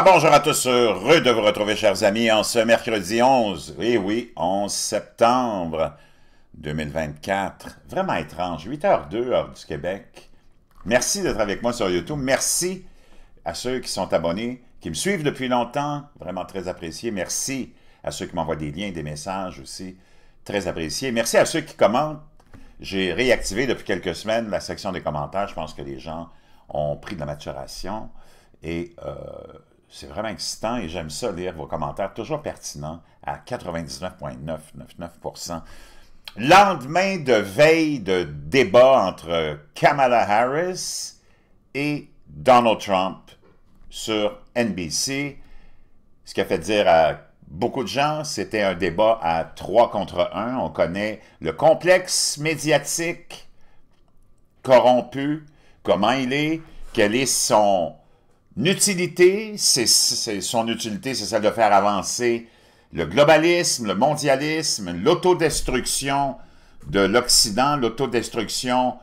Ah, bonjour à tous, euh, heureux de vous retrouver, chers amis, en ce mercredi 11, eh oui, oui, 11 septembre 2024. Vraiment étrange, 8h02, heure du Québec. Merci d'être avec moi sur YouTube. Merci à ceux qui sont abonnés, qui me suivent depuis longtemps, vraiment très apprécié. Merci à ceux qui m'envoient des liens, des messages aussi, très apprécié. Merci à ceux qui commentent. J'ai réactivé depuis quelques semaines la section des commentaires. Je pense que les gens ont pris de la maturation et euh, c'est vraiment excitant et j'aime ça lire vos commentaires, toujours pertinents, à 99,999%. Lendemain de veille de débat entre Kamala Harris et Donald Trump sur NBC. Ce qui a fait dire à beaucoup de gens, c'était un débat à 3 contre 1. On connaît le complexe médiatique corrompu, comment il est, quel est son c'est son utilité, c'est celle de faire avancer le globalisme, le mondialisme, l'autodestruction de l'Occident, l'autodestruction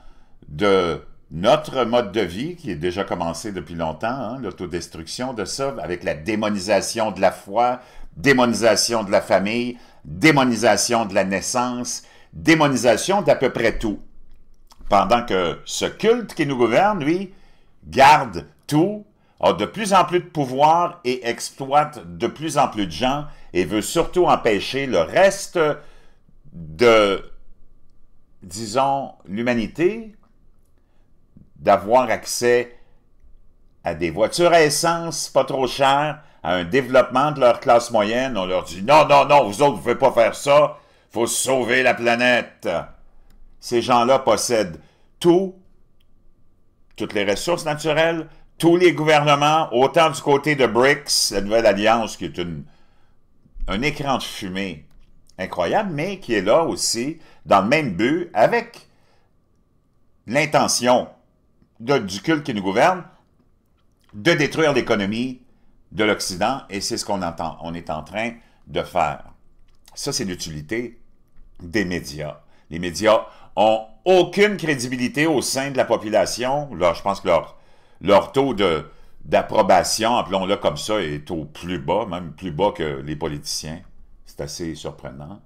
de notre mode de vie, qui est déjà commencé depuis longtemps, hein, l'autodestruction de ça, avec la démonisation de la foi, démonisation de la famille, démonisation de la naissance, démonisation d'à peu près tout. Pendant que ce culte qui nous gouverne, lui, garde tout, a de plus en plus de pouvoir et exploite de plus en plus de gens et veut surtout empêcher le reste de, disons, l'humanité d'avoir accès à des voitures à essence pas trop chères, à un développement de leur classe moyenne. On leur dit non, non, non, vous autres, vous ne pouvez pas faire ça, faut sauver la planète. Ces gens-là possèdent tout, toutes les ressources naturelles, tous les gouvernements, autant du côté de BRICS, la nouvelle alliance qui est une, un écran de fumée incroyable, mais qui est là aussi dans le même but avec l'intention du culte qui nous gouverne de détruire l'économie de l'Occident et c'est ce qu'on entend, on est en train de faire. Ça, c'est l'utilité des médias. Les médias ont aucune crédibilité au sein de la population. Là, je pense que leur leur taux d'approbation, appelons-le comme ça, est au plus bas, même plus bas que les politiciens. C'est assez surprenant.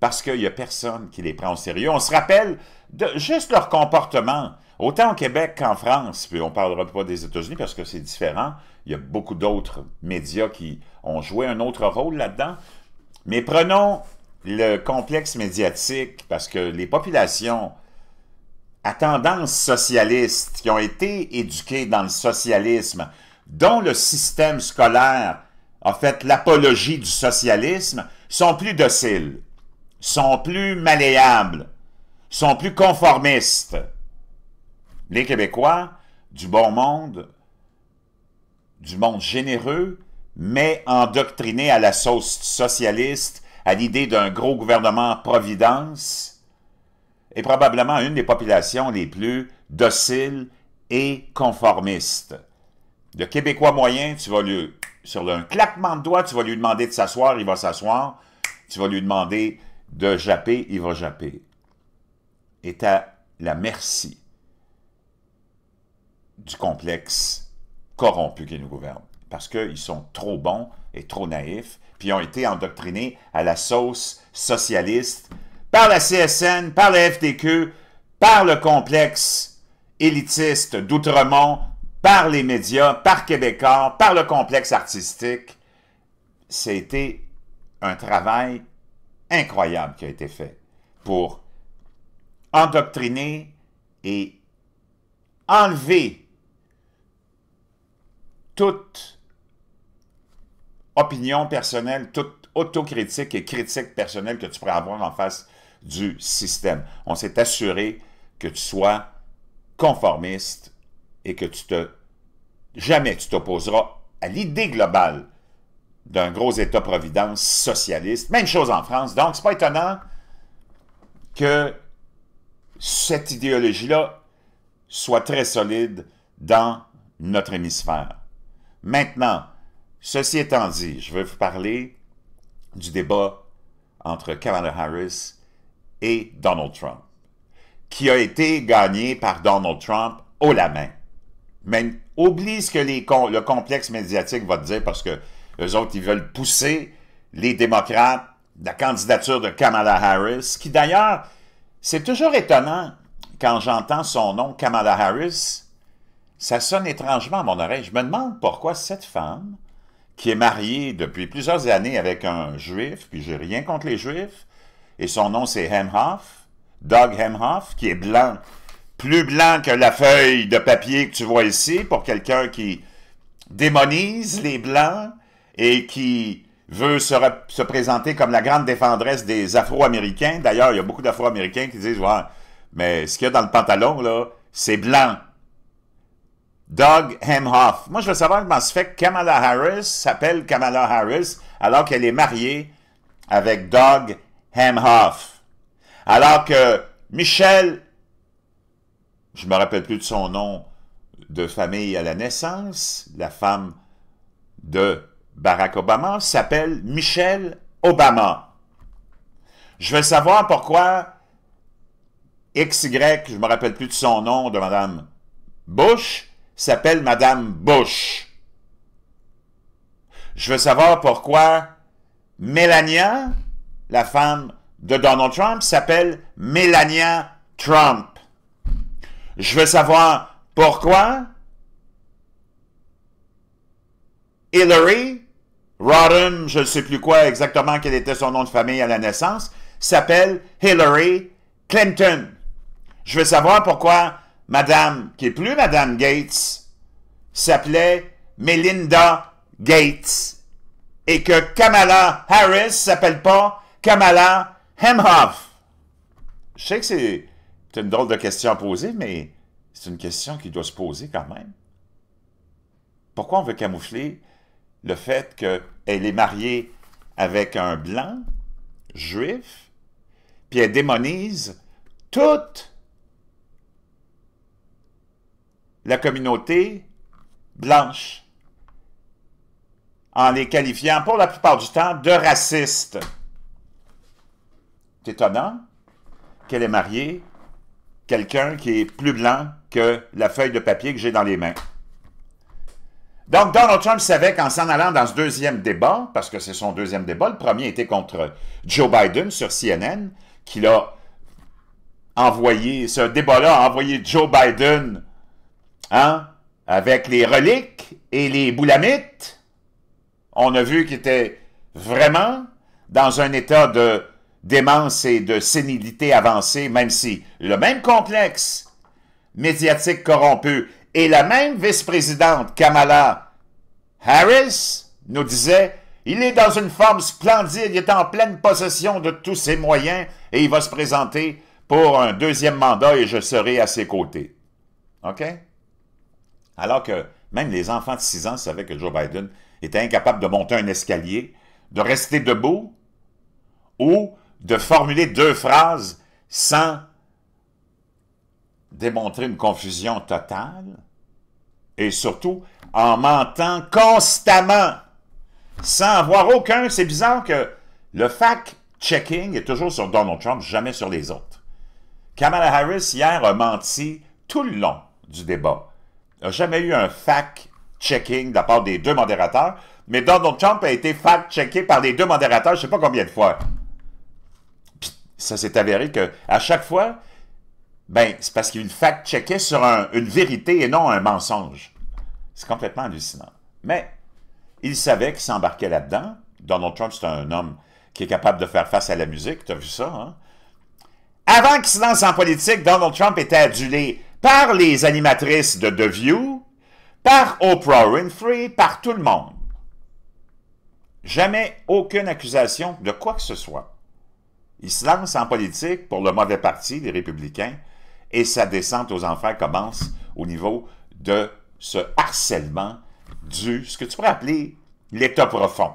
Parce qu'il n'y a personne qui les prend au sérieux. On se rappelle de juste leur comportement. Autant au Québec qu'en France, puis on ne parlera pas des États-Unis parce que c'est différent. Il y a beaucoup d'autres médias qui ont joué un autre rôle là-dedans. Mais prenons le complexe médiatique parce que les populations à tendance socialiste, qui ont été éduqués dans le socialisme, dont le système scolaire a fait l'apologie du socialisme, sont plus dociles, sont plus malléables, sont plus conformistes. Les Québécois, du bon monde, du monde généreux, mais endoctrinés à la sauce socialiste, à l'idée d'un gros gouvernement providence, est probablement une des populations les plus dociles et conformistes. Le Québécois moyen, tu vas lui, sur un claquement de doigts, tu vas lui demander de s'asseoir, il va s'asseoir. Tu vas lui demander de japper, il va japper. Et à la merci du complexe corrompu qui nous gouverne. Parce qu'ils sont trop bons et trop naïfs, puis ont été endoctrinés à la sauce socialiste par la CSN, par la FTQ, par le complexe élitiste d'Outremont, par les médias, par Québécois, par le complexe artistique. C'était un travail incroyable qui a été fait pour endoctriner et enlever toute opinion personnelle, toute autocritique et critique personnelle que tu pourrais avoir en face du système. On s'est assuré que tu sois conformiste et que tu te jamais tu t'opposeras à l'idée globale d'un gros État-providence socialiste. Même chose en France. Donc, c'est pas étonnant que cette idéologie-là soit très solide dans notre hémisphère. Maintenant, ceci étant dit, je veux vous parler du débat entre Kamala Harris et Donald Trump, qui a été gagné par Donald Trump haut la main. Mais oublie ce que le complexe médiatique va te dire parce que les autres, ils veulent pousser les démocrates, la candidature de Kamala Harris, qui d'ailleurs, c'est toujours étonnant quand j'entends son nom, Kamala Harris, ça sonne étrangement à mon oreille. Je me demande pourquoi cette femme, qui est mariée depuis plusieurs années avec un juif, puis j'ai rien contre les juifs, et son nom c'est Hemhoff, Doug Hemhoff, qui est blanc, plus blanc que la feuille de papier que tu vois ici, pour quelqu'un qui démonise les Blancs et qui veut se, présenter comme la grande défendresse des Afro-Américains. D'ailleurs, il y a beaucoup d'Afro-Américains qui disent, ouais, mais ce qu'il y a dans le pantalon, là, c'est blanc. Doug Hemhoff. Moi, je veux savoir comment se fait que Kamala Harris s'appelle Kamala Harris alors qu'elle est mariée avec Doug Hemhoff. Alors que Michelle, je me rappelle plus de son nom de famille à la naissance, la femme de Barack Obama s'appelle Michelle Obama. Je veux savoir pourquoi XY, je me rappelle plus de son nom, de Madame Bush, s'appelle Madame Bush. Je veux savoir pourquoi Mélania, la femme de Donald Trump s'appelle Melania Trump. Je veux savoir pourquoi Hillary Rodham, je ne sais plus quoi exactement quel était son nom de famille à la naissance, s'appelle Hillary Clinton. Je veux savoir pourquoi Madame, qui est plus Madame Gates, s'appelait Melinda Gates et que Kamala Harris s'appelle pas Kamala Hemhoff? Je sais que c'est une drôle de question à poser, mais c'est une question qui doit se poser quand même. Pourquoi on veut camoufler le fait qu'elle est mariée avec un blanc, juif, puis elle démonise toute la communauté blanche en les qualifiant pour la plupart du temps de racistes étonnant qu'elle ait marié quelqu'un qui est plus blanc que la feuille de papier que j'ai dans les mains. Donc, Donald Trump savait qu'en s'en allant dans ce deuxième débat, parce que c'est son deuxième débat, le premier était contre Joe Biden sur CNN, qu'il a envoyé, ce débat-là a envoyé Joe Biden, hein, avec les reliques et les boulamites. On a vu qu'il était vraiment dans un état de démence et de sénilité avancée, même si le même complexe médiatique corrompu et la même vice-présidente Kamala Harris nous disait il est dans une forme splendide, il est en pleine possession de tous ses moyens et il va se présenter pour un deuxième mandat et je serai à ses côtés. OK? Alors que même les enfants de 6 ans savaient que Joe Biden était incapable de monter un escalier, de rester debout ou de formuler deux phrases sans démontrer une confusion totale et surtout en mentant constamment sans avoir aucun. C'est bizarre que le fact-checking est toujours sur Donald Trump, jamais sur les autres. Kamala Harris, hier, a menti tout le long du débat. Il jamais eu un fact-checking de la part des deux modérateurs, mais Donald Trump a été fact-checké par les deux modérateurs, je ne sais pas combien de fois ça s'est avéré que à chaque fois, ben, c'est parce qu'il fact-checkait sur une vérité et non un mensonge. C'est complètement hallucinant. Mais il savait qu'il s'embarquait là-dedans. Donald Trump, c'est un homme qui est capable de faire face à la musique. Tu as vu ça, hein? Avant qu'il se lance en politique, Donald Trump était adulé par les animatrices de The View, par Oprah Winfrey, par tout le monde. Jamais aucune accusation de quoi que ce soit. Il se lance en politique pour le mauvais parti, les républicains, et sa descente aux enfers commence au niveau de ce harcèlement du, ce que tu pourrais appeler l'État profond.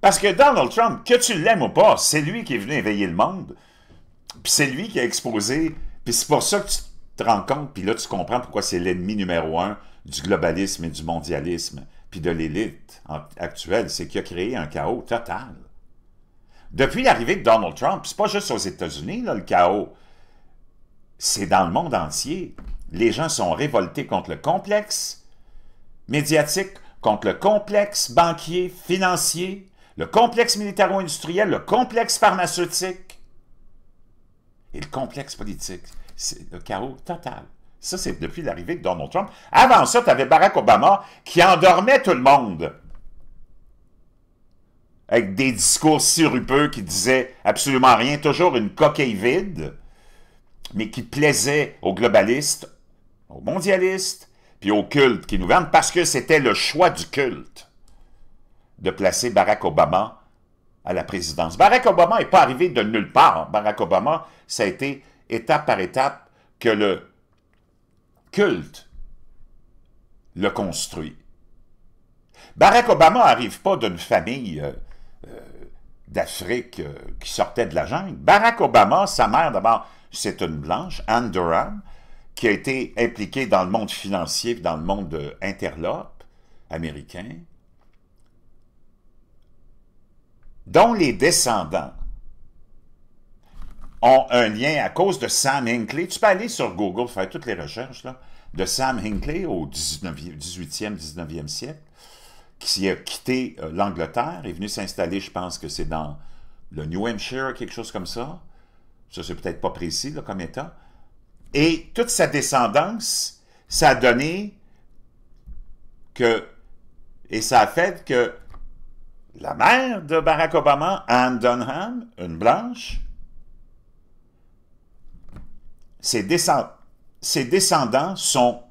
Parce que Donald Trump, que tu l'aimes ou pas, c'est lui qui est venu éveiller le monde, puis c'est lui qui a exposé, puis c'est pour ça que tu te rends compte, puis là tu comprends pourquoi c'est l'ennemi numéro un du globalisme et du mondialisme, puis de l'élite actuelle, c'est qu'il a créé un chaos total. Depuis l'arrivée de Donald Trump, c'est pas juste aux États-Unis, le chaos. C'est dans le monde entier. Les gens sont révoltés contre le complexe médiatique, contre le complexe banquier, financier, le complexe militaro-industriel, le complexe pharmaceutique et le complexe politique. C'est le chaos total. Ça, c'est depuis l'arrivée de Donald Trump. Avant ça, tu avais Barack Obama qui endormait tout le monde avec des discours sirupeux qui disaient absolument rien, toujours une coquille vide, mais qui plaisait aux globalistes, aux mondialistes, puis aux cultes qui nous vendent, parce que c'était le choix du culte de placer Barack Obama à la présidence. Barack Obama n'est pas arrivé de nulle part. Barack Obama, ça a été étape par étape que le culte le construit. Barack Obama n'arrive pas d'une famille euh, d'Afrique euh, qui sortait de la jungle. Barack Obama, sa mère d'abord, c'est une blanche, Anne Durham, qui a été impliquée dans le monde financier, dans le monde interlope américain, dont les descendants ont un lien à cause de Sam Hinckley. Tu peux aller sur Google, faire toutes les recherches de Sam Hinckley au 19, 18e, 19e siècle qui a quitté euh, l'Angleterre, est venu s'installer, je pense que c'est dans le New Hampshire, quelque chose comme ça. Ça, c'est peut-être pas précis comme état. Et toute sa descendance, ça a donné que... Et ça a fait que la mère de Barack Obama, Anne Dunham, une blanche, ses, ses descendants sont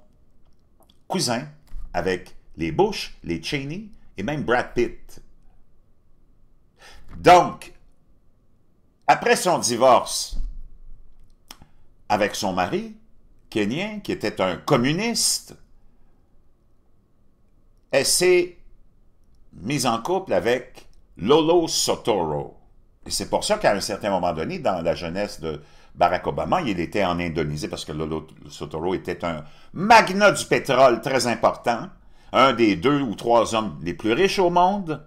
cousins avec les Bush, les Cheney et même Brad Pitt. Donc, après son divorce avec son mari, kenyan, qui était un communiste, elle s'est mise en couple avec Lolo Sotoro. Et c'est pour ça qu'à un certain moment donné, dans la jeunesse de Barack Obama, il était en Indonésie parce que Lolo Sotoro était un magnat du pétrole très important un des deux ou trois hommes les plus riches au monde,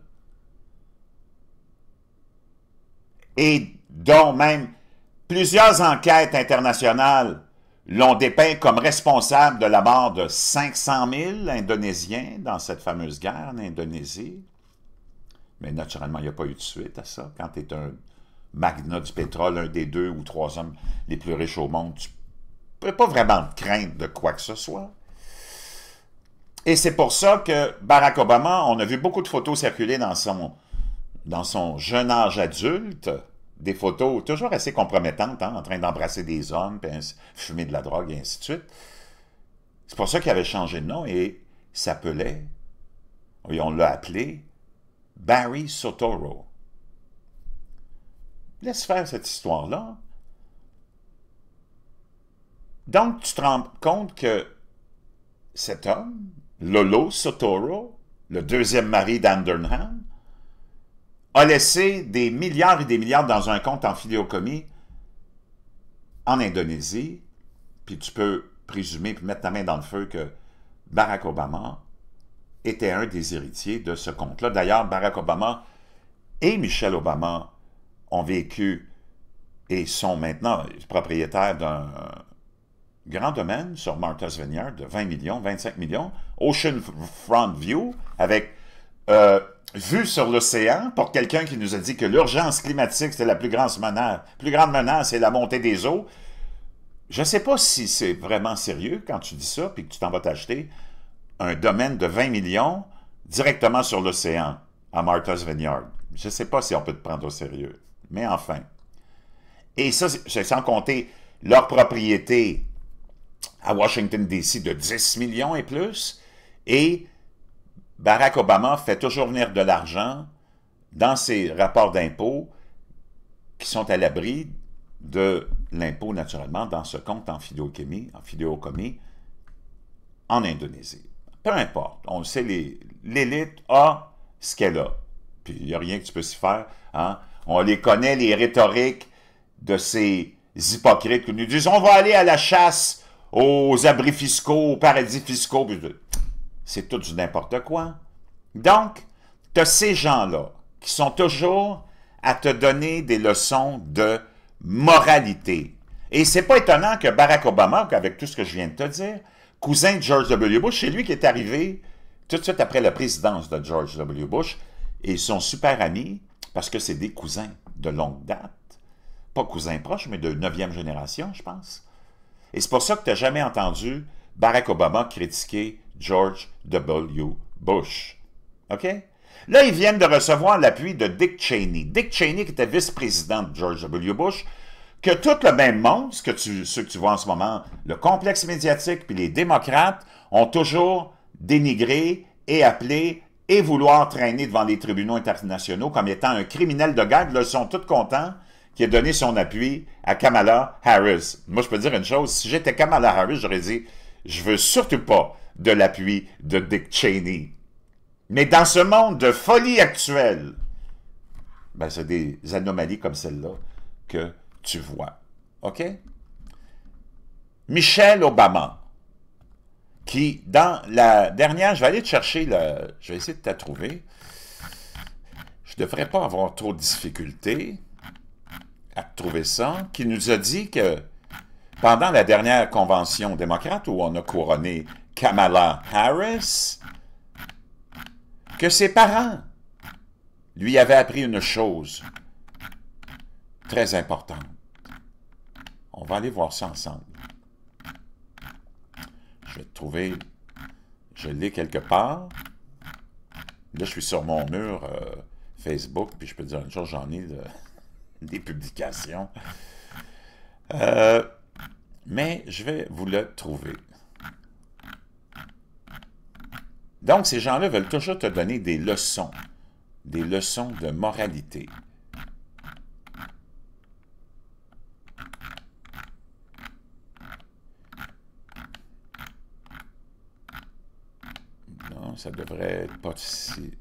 et dont même plusieurs enquêtes internationales l'ont dépeint comme responsable de la mort de 500 000 Indonésiens dans cette fameuse guerre en Indonésie. Mais naturellement, il n'y a pas eu de suite à ça. Quand tu es un magnat du pétrole, un des deux ou trois hommes les plus riches au monde, tu ne peux pas vraiment te craindre de quoi que ce soit. Et c'est pour ça que Barack Obama, on a vu beaucoup de photos circuler dans son, dans son jeune âge adulte, des photos toujours assez compromettantes, hein, en train d'embrasser des hommes, puis fumer de la drogue, et ainsi de suite. C'est pour ça qu'il avait changé de nom et s'appelait, on l'a appelé, Barry Sotoro. Laisse faire cette histoire-là. Donc, tu te rends compte que cet homme Lolo Sotoro, le deuxième mari d'Andernham, a laissé des milliards et des milliards dans un compte en filiocomie en Indonésie, puis tu peux présumer, mettre ta main dans le feu que Barack Obama était un des héritiers de ce compte-là. D'ailleurs, Barack Obama et Michelle Obama ont vécu et sont maintenant propriétaires d'un grand domaine sur Martha's Vineyard de 20 millions, 25 millions, Ocean Front View avec euh, vue sur l'océan pour quelqu'un qui nous a dit que l'urgence climatique, c'était la plus grande menace. plus grande menace, c'est la montée des eaux. Je ne sais pas si c'est vraiment sérieux quand tu dis ça, puis que tu t'en vas t'acheter un domaine de 20 millions directement sur l'océan à Martha's Vineyard. Je ne sais pas si on peut te prendre au sérieux, mais enfin. Et ça, c'est sans compter leur propriété à Washington, D.C. de 10 millions et plus, et Barack Obama fait toujours venir de l'argent dans ses rapports d'impôts qui sont à l'abri de l'impôt, naturellement, dans ce compte en fidéocommis, en en Indonésie. Peu importe, on le sait, l'élite a ce qu'elle a. Puis il n'y a rien que tu peux s'y faire. Hein? On les connaît, les rhétoriques de ces hypocrites qui nous disent « On va aller à la chasse aux abris fiscaux, aux paradis fiscaux. C'est tout du n'importe quoi. Donc, tu as ces gens-là qui sont toujours à te donner des leçons de moralité. Et c'est pas étonnant que Barack Obama, avec tout ce que je viens de te dire, cousin de George W. Bush, c'est lui qui est arrivé tout de suite après la présidence de George W. Bush, et son super ami, parce que c'est des cousins de longue date. Pas cousins proches, mais de neuvième génération, je pense. Et c'est pour ça que tu n'as jamais entendu Barack Obama critiquer George W. Bush. OK? Là, ils viennent de recevoir l'appui de Dick Cheney. Dick Cheney, qui était vice-président de George W. Bush, que tout le même monde, ce que tu, ce que tu vois en ce moment, le complexe médiatique puis les démocrates ont toujours dénigré et appelé et vouloir traîner devant les tribunaux internationaux comme étant un criminel de guerre. Là, ils sont tous contents qui a donné son appui à Kamala Harris. Moi, je peux dire une chose, si j'étais Kamala Harris, j'aurais dit, je veux surtout pas de l'appui de Dick Cheney. Mais dans ce monde de folie actuelle, ben, c'est des anomalies comme celle-là que tu vois. OK? Michelle Obama, qui, dans la dernière, je vais aller te chercher, le, je vais essayer de te trouver. Je ne devrais pas avoir trop de difficultés à trouver ça, qui nous a dit que pendant la dernière convention démocrate où on a couronné Kamala Harris, que ses parents lui avaient appris une chose très importante. On va aller voir ça ensemble. Je vais te trouver, je l'ai quelque part. Là, je suis sur mon mur euh, Facebook, puis je peux dire une chose, j'en ai... De des publications. Euh, mais je vais vous le trouver. Donc, ces gens-là veulent toujours te donner des leçons, des leçons de moralité. Non, ça devrait être pas si...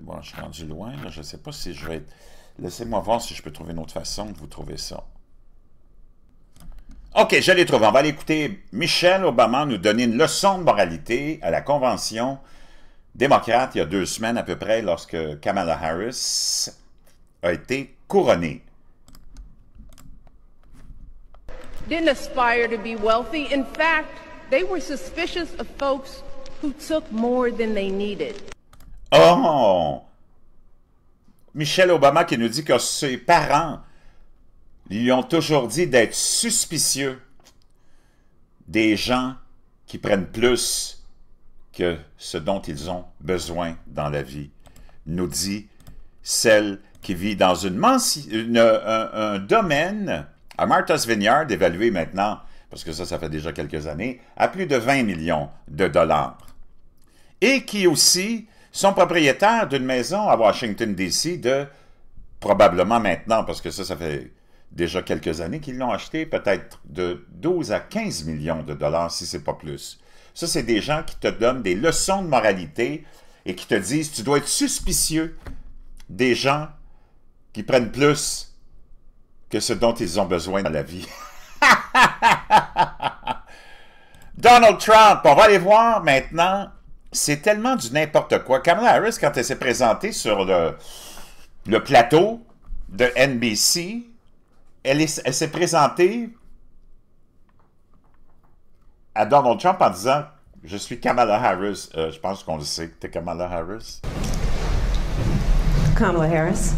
bon, je suis rendu loin, je ne sais pas si je vais être... Laissez-moi voir si je peux trouver une autre façon de vous trouver ça. OK, je l'ai trouvé. On va aller écouter Michelle Obama nous donner une leçon de moralité à la Convention démocrate il y a deux semaines à peu près lorsque Kamala Harris a été couronnée. Didn't aspire to be wealthy. In fact, they were suspicious of folks who took more than they needed. Oh! Michel Obama qui nous dit que ses parents lui ont toujours dit d'être suspicieux des gens qui prennent plus que ce dont ils ont besoin dans la vie, nous dit celle qui vit dans une, un, un, domaine à Martha's Vineyard, évalué maintenant, parce que ça, ça fait déjà quelques années, à plus de 20 millions de dollars. Et qui aussi sont propriétaires d'une maison à Washington, D.C. de, probablement maintenant, parce que ça, ça fait déjà quelques années qu'ils l'ont acheté, peut-être de 12 à 15 millions de dollars, si c'est pas plus. Ça, c'est des gens qui te donnent des leçons de moralité et qui te disent, tu dois être suspicieux des gens qui prennent plus que ce dont ils ont besoin dans la vie. Donald Trump, on va aller voir maintenant c'est tellement du n'importe quoi. Kamala Harris, quand elle s'est présentée sur le, plateau de NBC, elle s'est présentée à Donald Trump en disant Je suis Kamala Harris. Euh, je pense qu'on le sait que t'es Kamala Harris. Kamala Harris.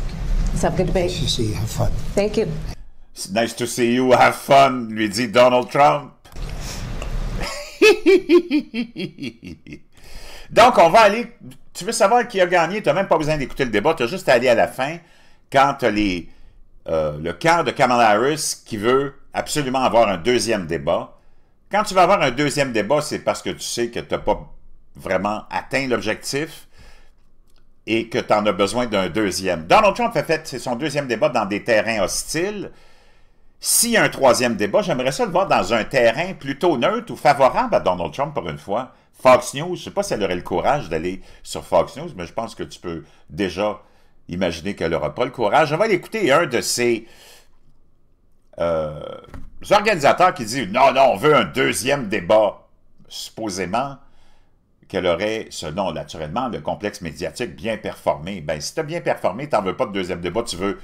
Let's have a good debate. Nice see you. Have fun. Thank you. It's nice to see you. Have fun, lui dit Donald Trump. Donc, on va aller. Tu veux savoir qui a gagné? Tu n'as même pas besoin d'écouter le débat. Tu as juste à aller à la fin quand tu les. Euh, le camp de Kamala Harris qui veut absolument avoir un deuxième débat. Quand tu vas avoir un deuxième débat, c'est parce que tu sais que tu n'as pas vraiment atteint l'objectif et que tu en as besoin d'un deuxième. Donald Trump a fait son deuxième débat dans des terrains hostiles. S'il y a un troisième débat, j'aimerais ça le voir dans un terrain plutôt neutre ou favorable à Donald Trump pour une fois. Fox News, je sais pas si elle aurait le courage d'aller sur Fox News, mais je pense que tu peux déjà imaginer qu'elle n'aura pas le courage. On va l'écouter. un de ces euh, organisateurs qui dit « Non, non, on veut un deuxième débat. » Supposément qu'elle aurait, selon naturellement le complexe médiatique, bien performé. Ben, si tu as bien performé, tu n'en veux pas de deuxième débat, tu veux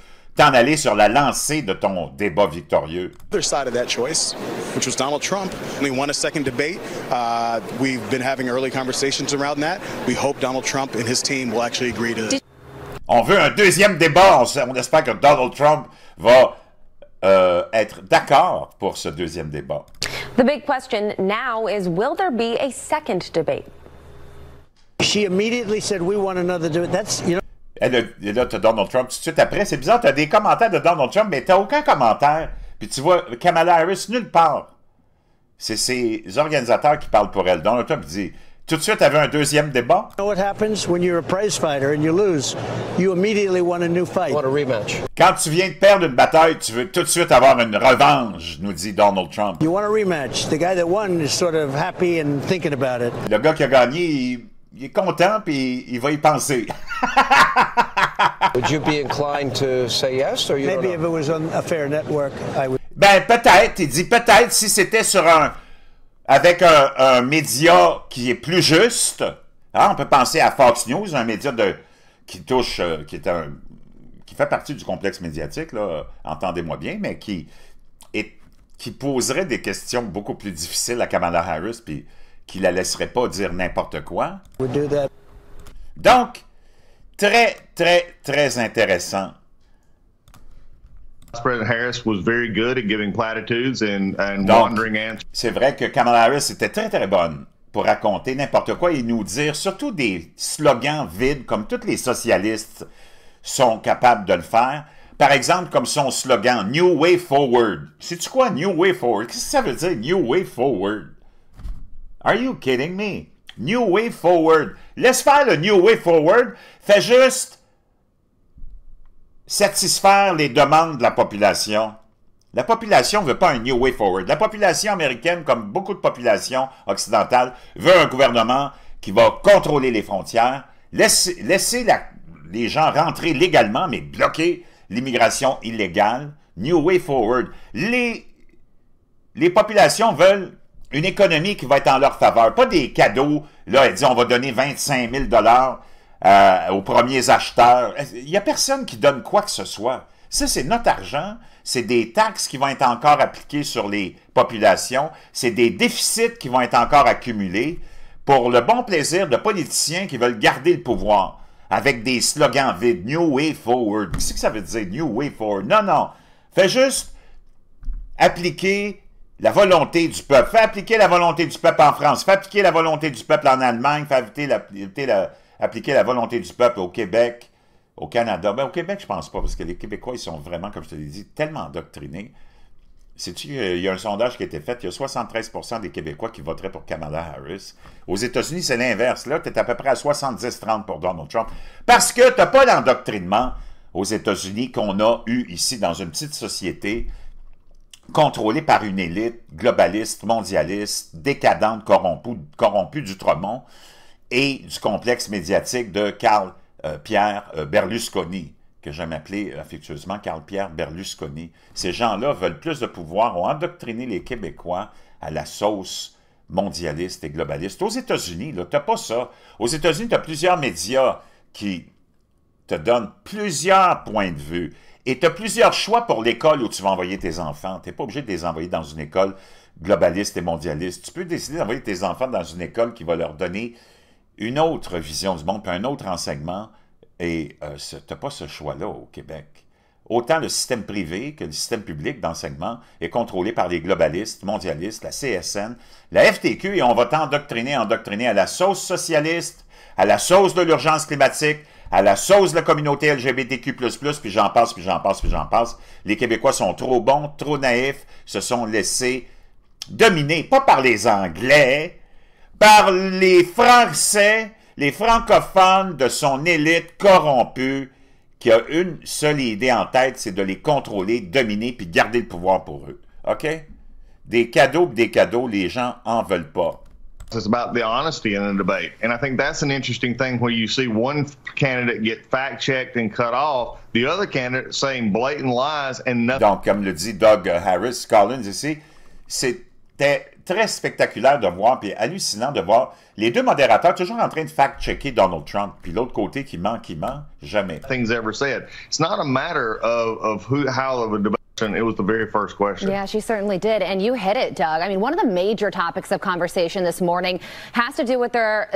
aller sur la lancée de ton débat victorieux. On veut un deuxième débat. On, espère que Donald Trump va euh, être d'accord pour ce deuxième débat. The big question now is will there be a second debate? She immediately said we want another et là, tu as Donald Trump tout de suite après. C'est bizarre, tu as des commentaires de Donald Trump, mais tu n'as aucun commentaire. Puis tu vois Kamala Harris nulle part. C'est ses organisateurs qui parlent pour elle. Donald Trump dit tout de suite avait un deuxième débat. Quand tu viens de perdre une bataille, tu veux tout de suite avoir une revanche, nous dit Donald Trump. a Le gars qui a gagné, il il est content, puis il va y penser. would you be inclined to say yes, Maybe if it was on a fair network, I would. Ben peut-être. Il dit peut-être si c'était sur un avec un, média qui est plus juste. Hein, on peut penser à Fox News, un média de qui touche, euh, qui est un qui fait partie du complexe médiatique, là, entendez-moi bien, mais qui est, qui poserait des questions beaucoup plus difficiles à Kamala Harris puis qui la laisserait pas dire n'importe quoi. Donc, très, très, très intéressant. C'est vrai que Kamala Harris était très, très bonne pour raconter n'importe quoi et nous dire, surtout des slogans vides comme tous les socialistes sont capables de le faire. Par exemple, comme son slogan New Way Forward. C'est-tu quoi New Way Forward? Qu'est-ce que ça veut dire New Way Forward? Are you kidding me? New Way Forward. Laisse faire le New Way Forward. Fais juste satisfaire les demandes de la population. La population ne veut pas un New Way Forward. La population américaine, comme beaucoup de populations occidentales, veut un gouvernement qui va contrôler les frontières, laisser, les gens rentrer légalement, mais bloquer l'immigration illégale. New Way Forward. les populations veulent une économie qui va être en leur faveur, pas des cadeaux. Là, elle dit, on va donner 25 000 dollars euh, aux premiers acheteurs. Il n'y a personne qui donne quoi que ce soit. Ça, c'est notre argent. C'est des taxes qui vont être encore appliquées sur les populations. C'est des déficits qui vont être encore accumulés pour le bon plaisir de politiciens qui veulent garder le pouvoir avec des slogans vides. New Way Forward. Qu'est-ce que ça veut dire, New Way Forward? Non, non. Fait juste appliquer la volonté du peuple. Fais appliquer la volonté du peuple en France. Fais appliquer la volonté du peuple en Allemagne. Fais appliquer la, volonté du peuple au Québec, au Canada. Mais ben, au Québec, je pense pas, parce que les Québécois, ils sont vraiment, comme je te l'ai dit, tellement endoctrinés. Sais-tu, il y a un sondage qui a été fait, il y a 73 des Québécois qui voteraient pour Kamala Harris. Aux États-Unis, c'est l'inverse. Là, tu es à peu près à 70-30 pour Donald Trump. Parce que tu n'as pas l'endoctrinement aux États-Unis qu'on a eu ici dans une petite société contrôlée par une élite globaliste, mondialiste, décadente, corrompue, du tremont et du complexe médiatique de Carl euh, Pierre euh, Berlusconi, que j'aime appeler euh, affectueusement Carl Pierre Berlusconi. Ces gens-là veulent plus de pouvoir, ont endoctriné les Québécois à la sauce mondialiste et globaliste. Aux États-Unis, tu n'as pas ça. Aux États-Unis, tu as plusieurs médias qui te donnent plusieurs points de vue. Et tu as plusieurs choix pour l'école où tu vas envoyer tes enfants. Tu n'es pas obligé de les envoyer dans une école globaliste et mondialiste. Tu peux décider d'envoyer tes enfants dans une école qui va leur donner une autre vision du monde, puis un autre enseignement. Et euh, tu n'as pas ce choix-là au Québec. Autant le système privé que le système public d'enseignement est contrôlé par les globalistes, mondialistes, la CSN, la FTQ, et on va t'endoctriner, endoctriner à la sauce socialiste, à la sauce de l'urgence climatique, à la sauce de la communauté LGBTQ++, puis j'en passe, puis j'en passe, puis j'en passe. Les Québécois sont trop bons, trop naïfs, se sont laissés dominer, pas par les Anglais, par les Français, les francophones de son élite corrompue, qui a une seule idée en tête, c'est de les contrôler, dominer, puis garder le pouvoir pour eux. OK? Des cadeaux, des cadeaux, les gens en veulent pas. It's about the honesty in a debate. And I think that's an interesting thing where you see one candidate get fact checked and cut off, the other candidate saying blatant lies and nothing. Donc, comme le dit Doug Harris Collins ici, c'était très spectaculaire de voir, puis hallucinant de voir les deux modérateurs toujours en train de fact-checker Donald Trump, puis l'autre côté qui ment, qui ment, jamais. Things ever said. It's not a matter of, of who, how of a debate. It was the very first question. Yeah, she certainly did. And you hit it, Doug. I mean, one of the major topics of conversation this morning has to do with their.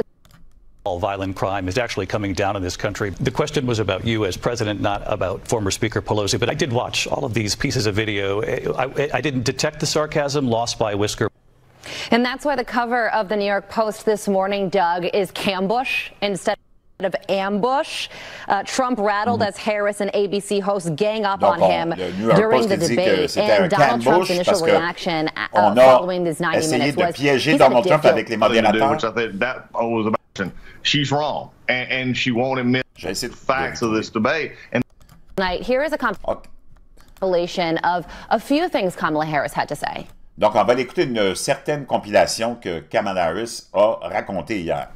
All violent crime is actually coming down in this country. The question was about you as president, not about former Speaker Pelosi. But I did watch all of these pieces of video. I, I, didn't detect the sarcasm, lost by whisker. And that's why the cover of the New York Post this morning, Doug, is Cambush instead of ambush. Uh, Trump rattled mm -hmm. as Harris and ABC hosts gang up on him on, during the debate. And Donald Trump's initial reaction uh, uh following this 90 minutes was, piéger Donald Trump avec les modérateurs. She's wrong, and, and she won't admit the facts of this debate. And tonight, here is a compilation of a few things Kamala Harris had to say. Donc, on va l'écouter une certaine compilation que Kamala Harris a racontée hier.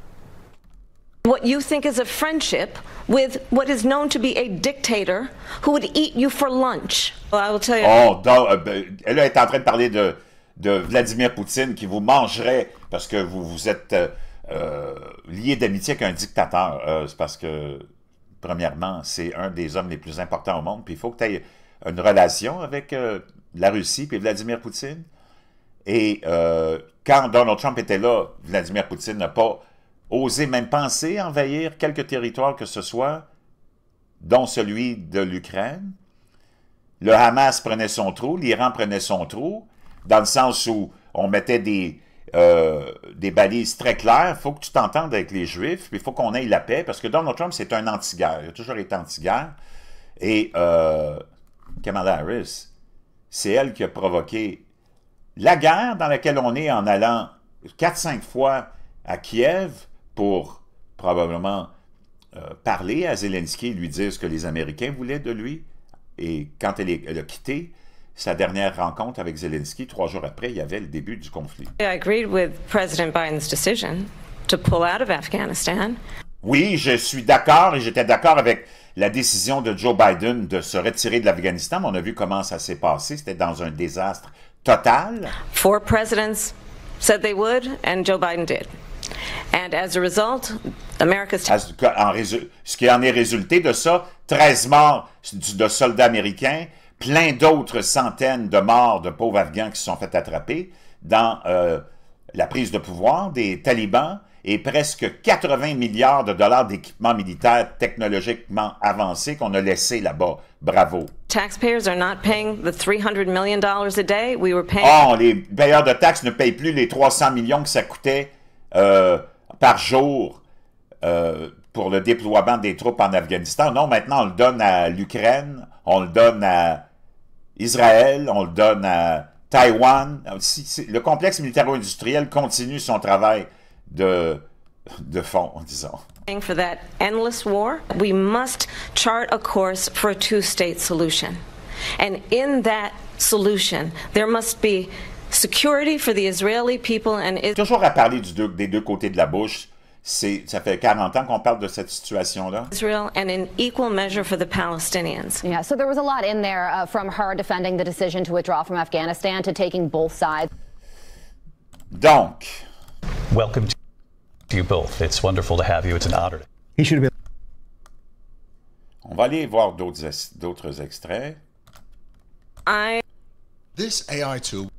what you think is a friendship with what is known to be a dictator who would eat you for lunch. Oh, euh, ben, elle est en train de parler de, de Vladimir Poutine qui vous mangerait parce que vous vous êtes euh, euh, lié d'amitié avec un dictateur. c'est parce que, premièrement, c'est un des hommes les plus importants au monde, puis il faut que tu aies une relation avec la Russie puis Vladimir Poutine. Et quand Donald Trump était là, Vladimir Poutine n'a pas oser même penser envahir quelques territoires que ce soit, dont celui de l'Ukraine. Le Hamas prenait son trou, l'Iran prenait son trou, dans le sens où on mettait des, euh, des balises très claires. Il faut que tu t'entendes avec les Juifs, puis il faut qu'on aille la paix, parce que Donald Trump, c'est un anti-guerre. Il a toujours été anti-guerre. Et euh, Kamala Harris, c'est elle qui a provoqué la guerre dans laquelle on est en allant 4-5 fois à Kiev, pour probablement euh, parler à Zelensky, lui dire ce que les Américains voulaient de lui. Et quand elle, est, a quitté, sa dernière rencontre avec Zelensky, trois jours après, il y avait le début du conflit. Oui, je suis d'accord et j'étais d'accord avec la décision de Joe Biden de se retirer de l'Afghanistan. On a vu comment ça s'est passé. C'était dans un désastre total. Four presidents said they would, and Joe Biden did. And en ce qui en est résulté de ça, 13 morts de soldats américains, plein d'autres centaines de morts de pauvres Afghans qui se sont fait attraper dans euh, la prise de pouvoir des talibans et presque 80 milliards de dollars d'équipements militaires technologiquement avancé qu'on a laissé là-bas. Bravo. Taxpayers 300 million dollars oh, les payeurs de taxes ne payent plus les 300 millions que ça coûtait euh, par jour euh, pour le déploiement des troupes en Afghanistan. Non, maintenant, on le donne à l'Ukraine, on le donne à Israël, on le donne à Taïwan. Le complexe militaro-industriel continue son travail de, de fond, disons. For endless state in solution, there must be Security for the Israeli people and is Toujours à parler du deux, des deux côtés de la bouche. Ça fait 40 ans qu'on parle de cette situation-là. Israel and in equal measure for the Palestinians. Yeah, so there was a lot in there uh, from her defending the decision to withdraw from Afghanistan to taking both sides. Donc. Welcome to you both. It's wonderful to have you. It's an honor. He should have On va aller voir d'autres extraits. I. This AI tool.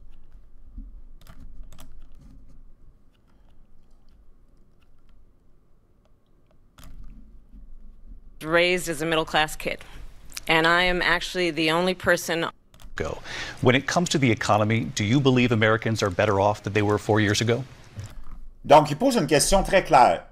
Donc, il pose une question très claire.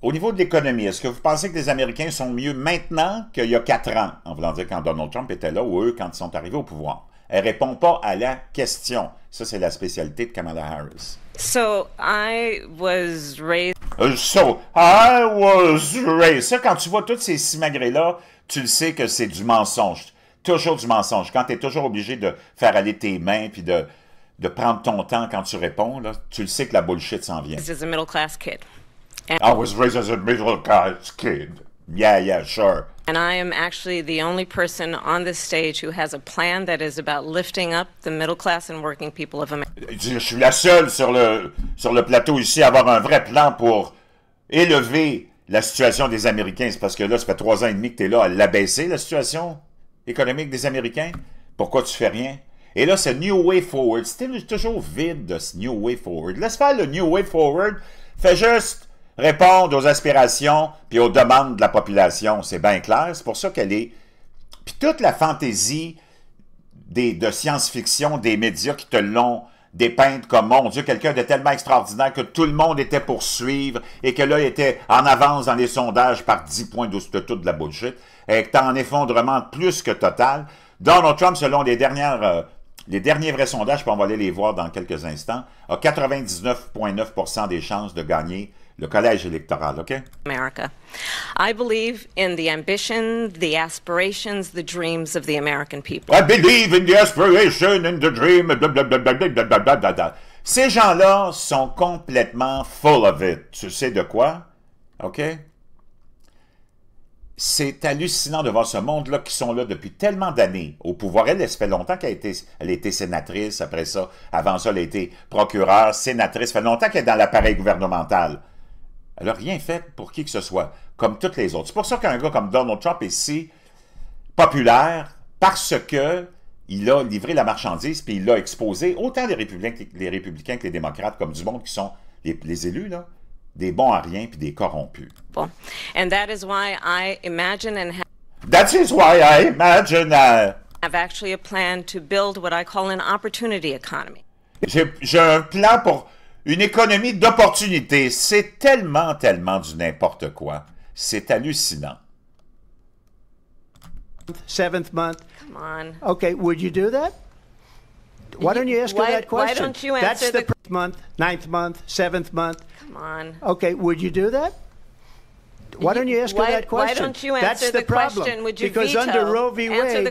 Au niveau de l'économie, est-ce que vous pensez que les Américains sont mieux maintenant qu'il y a quatre ans, en voulant dire quand Donald Trump était là ou eux quand ils sont arrivés au pouvoir? Elle répond pas à la question. Ça, c'est la spécialité de Kamala Harris. So I was raised. Euh, so I was raised. Ça, quand tu vois toutes ces simagrées-là, tu le sais que c'est du mensonge. Toujours du mensonge. Quand tu es toujours obligé de faire aller tes mains puis de, de prendre ton temps quand tu réponds, là, tu le sais que la bullshit s'en vient. I was raised as a middle class kid. Yeah, yeah, sure. And I am actually the only person on this stage who has a plan that is about lifting up the middle class and working people of America. Je suis la seule sur le, sur le plateau ici à avoir un vrai plan pour élever la situation des Américains. C'est parce que là, ça fait trois ans et demi que tu es là à l'abaisser, la situation économique des Américains. Pourquoi tu fais rien? Et là, c'est « New Way Forward, c'était toujours vide de ce New Way Forward. Laisse faire le New Way Forward. Fais juste répondre aux aspirations puis aux demandes de la population. C'est bien clair. C'est pour ça qu'elle est... Puis toute la fantaisie des, de science-fiction des médias qui te l'ont dépeinte comme, mon Dieu, quelqu'un de tellement extraordinaire que tout le monde était pour suivre et que là, il était en avance dans les sondages par 10 points de tout de la bullshit et que en effondrement plus que total. Donald Trump, selon les dernières... Euh, les derniers vrais sondages, puis on va aller les voir dans quelques instants, a 99,9 des chances de gagner le collège électoral, OK? America. I believe in the ambition, the aspirations, the dreams of the American people. I believe in the aspiration and the dream, Ces gens-là sont complètement full of it. Tu sais de quoi? OK? c'est hallucinant de voir ce monde-là qui sont là depuis tellement d'années au pouvoir. Elle, elle, ça fait longtemps qu'elle a été, elle a été sénatrice, après ça, avant ça, elle a été procureure, sénatrice, ça fait longtemps qu'elle est dans l'appareil gouvernemental. Elle rien fait pour qui que ce soit, comme toutes les autres. C'est pour ça qu'un gars comme Donald Trump est si populaire, parce que il a livré la marchandise, puis il l'a exposé, autant les républicains, que les démocrates, comme du monde qui sont les, élus, des bons à rien, puis des corrompus. And that is why I imagine and is why uh, plan to build what I call an opportunity economy. J'ai un plan pour une économie d'opportunité, c'est tellement, tellement du n'importe quoi. C'est hallucinant. Seventh month. Come on. Okay, would you do that? Why don't you ask why, her that question? Why don't you answer That's the, the month, ninth month, seventh month. Come on. Okay, would you do that? Why don't you ask why, her that question? Why don't you answer That's the, problem. question? Would you Because under Roe v. Wade,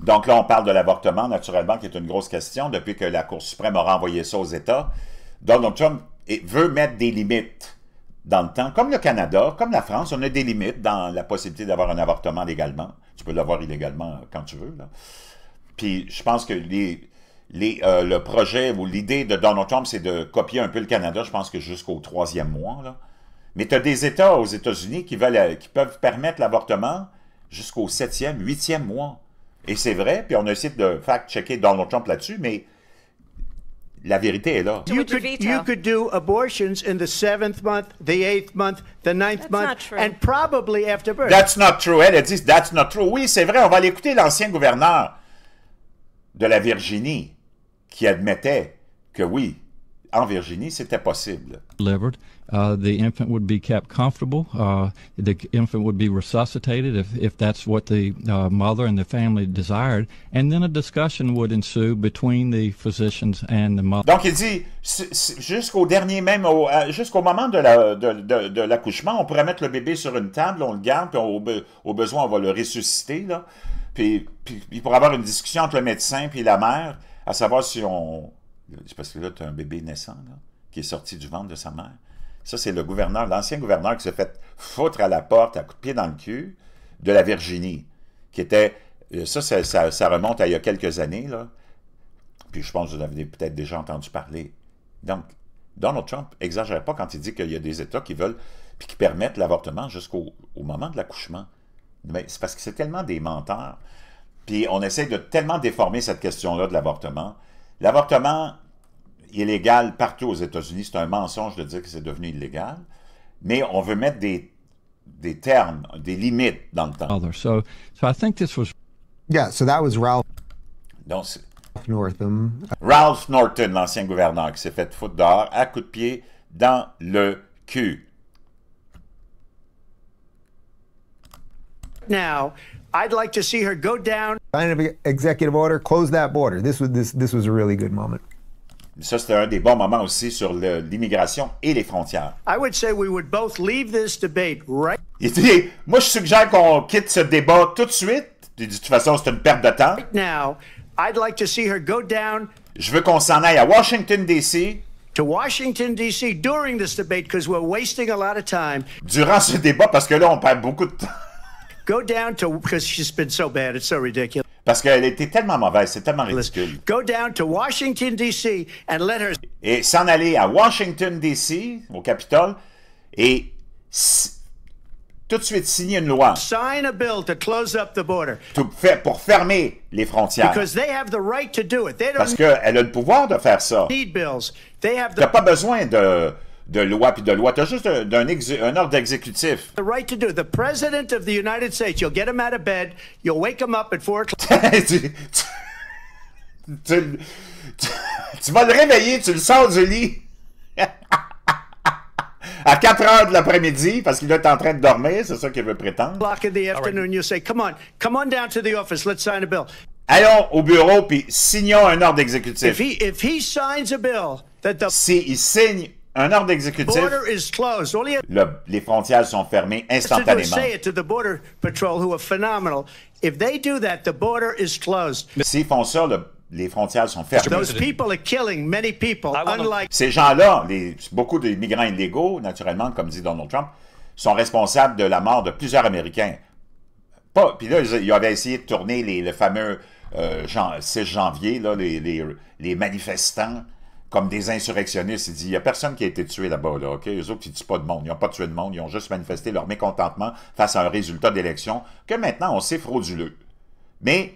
Donc là, on parle de l'avortement, naturellement, qui est une grosse question depuis que la Cour suprême a renvoyé ça aux États. Donald Trump veut mettre des limites dans le temps. Comme le Canada, comme la France, on a des limites dans la possibilité d'avoir un avortement légalement. Tu peux l'avoir illégalement euh, quand tu veux. Puis je pense que euh, le projet ou l'idée de Donald Trump, c'est de copier un peu le Canada, je pense que jusqu'au troisième mois. Mais tu as des États aux États-Unis qui, euh, qui peuvent permettre l'avortement jusqu'au septième, huitième mois. Et c'est vrai, puis on a essayé de fact-checker Donald Trump là-dessus, mais la vérité est là. You could, do abortions in the seventh month, the eighth month, the ninth month, and probably after birth. That's not true. Elle dit that's not true. Oui, c'est vrai. On va l'écouter, l'ancien gouverneur de la Virginie, qui admettait que oui, en Virginie, c'était possible. Delivered. Uh, the infant would be kept comfortable. Uh, the infant would be resuscitated if, if that's what the uh, mother and the family desired. And then a discussion would ensue between the physicians and the mother. Donc, il dit, jusqu'au dernier même, au euh, jusqu'au moment de l'accouchement, la, de, de, de on pourrait mettre le bébé sur une table, on le garde, puis on, au, au, besoin, on va le ressusciter. Là. Puis, puis, il pourrait avoir une discussion entre le médecin et la mère, à savoir si on c'est parce que là, tu as un bébé naissant, qui est sorti du ventre de sa mère. Ça, c'est le gouverneur, l'ancien gouverneur qui s'est fait foutre à la porte, à coup de pied dans le cul, de la Virginie, qui était... Euh, ça, ça, remonte à il y a quelques années, là. Puis je pense que vous en avez peut-être déjà entendu parler. Donc, Donald Trump n'exagère pas quand il dit qu'il y a des États qui veulent, puis qui permettent l'avortement jusqu'au moment de l'accouchement. Mais c'est parce que c'est tellement des menteurs. Puis on essaie de tellement déformer cette question-là de l'avortement L'avortement illégal partout aux États-Unis, c'est un mensonge de dire que c'est devenu illégal, mais on veut mettre des, des termes, des limites dans le temps. So, I think this was... Yeah, so that was Ralph. Northam. Ralph Norton, l'ancien gouverneur, qui s'est fait foutre dehors à coups de pied dans le cul. Now, I'd like to see her go down. Sign executive order, close that border. This was, this, this was a really good moment. Ça, c'était un des bons moments aussi sur l'immigration et les frontières. I would say we would both leave this debate right. moi, je suggère qu'on quitte ce débat tout de suite. De toute façon, c'est une perte de temps. Right now, I'd like to see her go down. Je veux qu'on s'en aille à Washington D.C. To Washington D.C. during this debate because we're wasting a lot of time. Durant ce débat, parce que là, on perd beaucoup de temps. Go down to because she's been so bad, it's so ridiculous. Parce qu'elle était tellement mauvaise, c'est tellement ridicule. Go down to Washington D.C. and let her. Et s'en aller à Washington D.C. au Capitole et tout de suite signer une loi Sign a bill to close up the border. pour fermer les frontières. Because they have the right to do it. They don't Parce qu'elle a le pouvoir de faire ça. Need bills. They have the... T'as pas besoin de de loi puis de loi. Tu as juste un, un, ordre exécutif. The right to do. The president of the United States, you'll get him out of bed, you'll wake him up at 4 tu, tu, tu, tu, vas le réveiller, tu le sors du lit. à 4 heures de l'après-midi, parce qu'il est en train de dormir, c'est ça qu'il veut prétendre. in the afternoon, you say, come on, come on down to the office, let's sign a bill. Allons au bureau puis signons un ordre exécutif. If he, if he signs a bill that the... Si il signe un ordre exécutif. les frontières sont fermées instantanément. S'ils font ça, les frontières sont fermées. Ces gens-là, beaucoup de migrants illégaux, naturellement, comme dit Donald Trump, sont responsables de la mort de plusieurs Américains. puis là, ils avaient essayé de tourner les, le fameux 6 euh, janvier, là, les, les manifestants comme des insurrectionnistes. Il dit, il n'y a personne qui a été tué là-bas, là, OK? Eux autres, ils ne tuent pas de monde. Ils n'ont pas tué de monde. Ils ont juste manifesté leur mécontentement face à un résultat d'élection que maintenant, on sait frauduleux. Mais,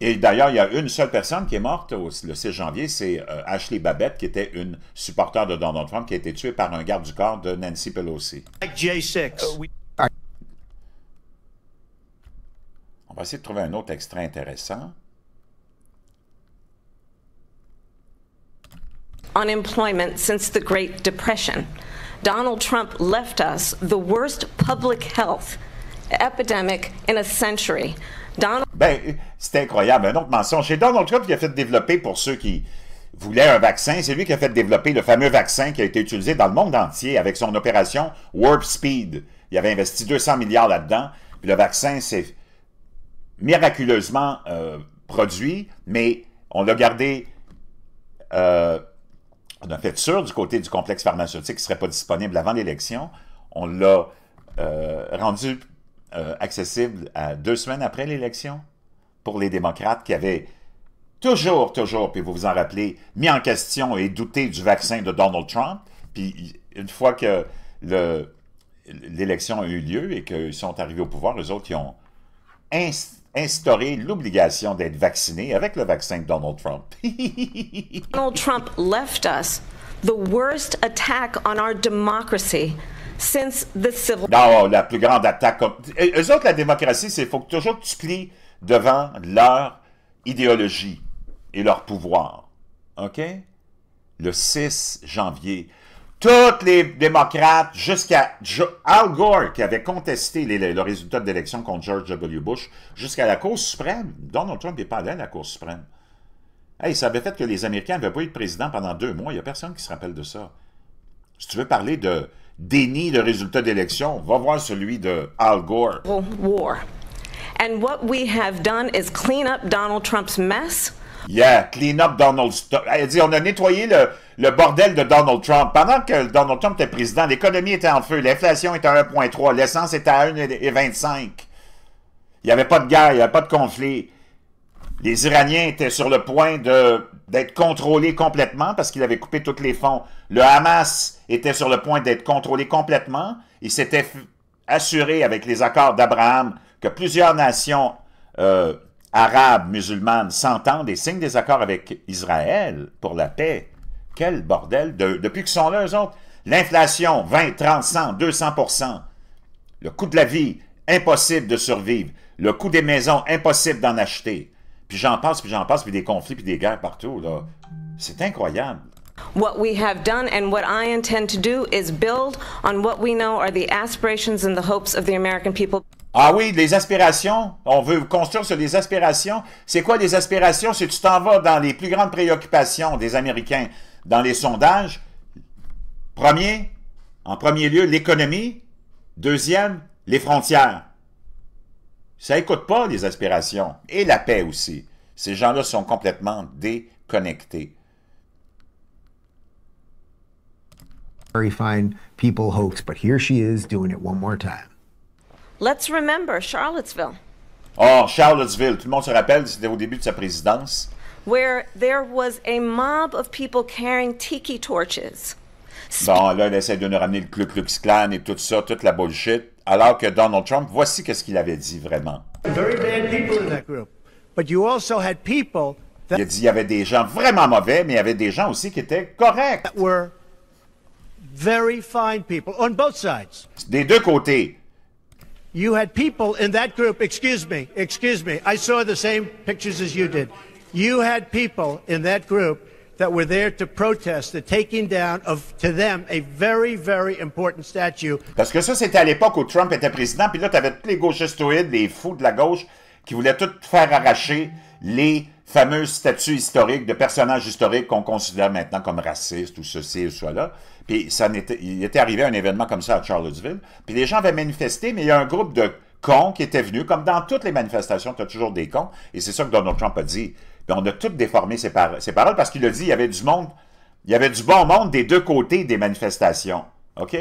et d'ailleurs, il y a une seule personne qui est morte le 6 janvier, c'est euh, Ashley Babette, qui était une supporter de Donald Trump, qui a été tuée par un garde du corps de Nancy Pelosi. Euh, on va essayer de trouver un autre extrait intéressant. unemployment the Great Depression. Donald Trump left the worst public health ben, c'est incroyable, Un autre mention. Chez Donald Trump, qui a fait développer pour ceux qui voulaient un vaccin. C'est lui qui a fait développer le fameux vaccin qui a été utilisé dans le monde entier avec son opération Warp Speed. Il avait investi 200 milliards là-dedans. Puis le vaccin s'est miraculeusement euh, produit, mais on l'a gardé euh, on a fait sûr du côté du complexe pharmaceutique qui ne serait pas disponible avant l'élection. On l'a euh, rendu euh, accessible à deux semaines après l'élection pour les démocrates qui avaient toujours, toujours, puis vous vous en rappelez, mis en question et douté du vaccin de Donald Trump. Puis une fois que l'élection a eu lieu et qu'ils sont arrivés au pouvoir, les autres, ils ont instaurer l'obligation d'être vacciné avec le vaccin de Donald Trump. Donald Trump left us the worst attack on our democracy since the civil Non, la plus grande attaque euh, eux autres la démocratie, c'est faut toujours que tu plies devant leur idéologie et leur pouvoir. OK Le 6 janvier toutes les démocrates, jusqu'à Al Gore, qui avait contesté les, le résultat de l'élection contre George W. Bush, jusqu'à la Cour suprême. Donald Trump n'est pas allé à la Cour suprême. Hey, ça avait fait que les Américains n'avaient pas eu de président pendant deux mois. Il n'y a personne qui se rappelle de ça. Si tu veux parler de déni de résultat d'élection, va voir celui de Al Gore. have done clean Donald Trump's mess. Yeah, clean up Donald Trump. Elle dit, on a nettoyé le, bordel de Donald Trump. Pendant que Donald Trump était président, l'économie était en feu, l'inflation était à 1,3, l'essence était à 1,25. Il n'y avait pas de guerre, il n'y avait pas de conflit. Les Iraniens étaient sur le point d'être contrôlés complètement parce qu'il avait coupé tous les fonds. Le Hamas était sur le point d'être contrôlé complètement. Il s'était assuré avec les accords d'Abraham que plusieurs nations euh, arabes, musulmanes s'entendent et signent des accords avec Israël pour la paix. Quel bordel! De, depuis qu'ils sont là, eux autres, l'inflation, 20, 30, 100, 200 Le coût de la vie, impossible de survivre. Le coût des maisons, impossible d'en acheter. Puis j'en passe, puis j'en passe, puis des conflits, puis des guerres partout. là. C'est incroyable. What we have done and what I intend to do is build on what we know are the aspirations and the hopes of the American people. Ah oui, les aspirations. On veut construire sur des aspirations. C'est quoi des aspirations? Si tu t'en vas dans les plus grandes préoccupations des Américains dans les sondages, premier, en premier lieu, l'économie. Deuxième, les frontières. Ça n'écoute pas les aspirations. Et la paix aussi. Ces gens-là sont complètement déconnectés. Very fine people hoax, but here she is doing it one more time. Let's remember Charlottesville. Oh, Charlottesville. Tout le monde se rappelle, c'était au début de sa présidence. Where there was a mob of people carrying tiki torches. Bon, là, elle essaie de nous ramener le Ku Klux Klan et tout ça, toute la bullshit. Alors que Donald Trump, voici qu'est-ce qu'il avait dit vraiment. Il a dit qu'il y avait des gens vraiment mauvais, mais il y avait des gens aussi qui étaient corrects. very fine people on both sides. Des deux côtés. You had people in that group, excuse me, excuse me, I saw the same pictures as you did. You had people in that group that were there to protest the taking down of, to them, a very, very important statue. Parce que ça, c'était à l'époque où Trump était président, puis là, t'avais tous les gauchistoïdes, les fous de la gauche, qui voulaient tout faire arracher les fameuse statue historique de personnage historique qu'on considère maintenant comme raciste ou ceci ou cela. Puis ça n'était, il était arrivé un événement comme ça à Charlottesville. Puis les gens avaient manifesté, mais il y a un groupe de cons qui était venus. Comme dans toutes les manifestations, tu as toujours des cons. Et c'est ça que Donald Trump a dit. Puis on a tout déformé ses, paroles parce qu'il a dit il y avait du monde, il y avait du bon monde des deux côtés des manifestations. OK?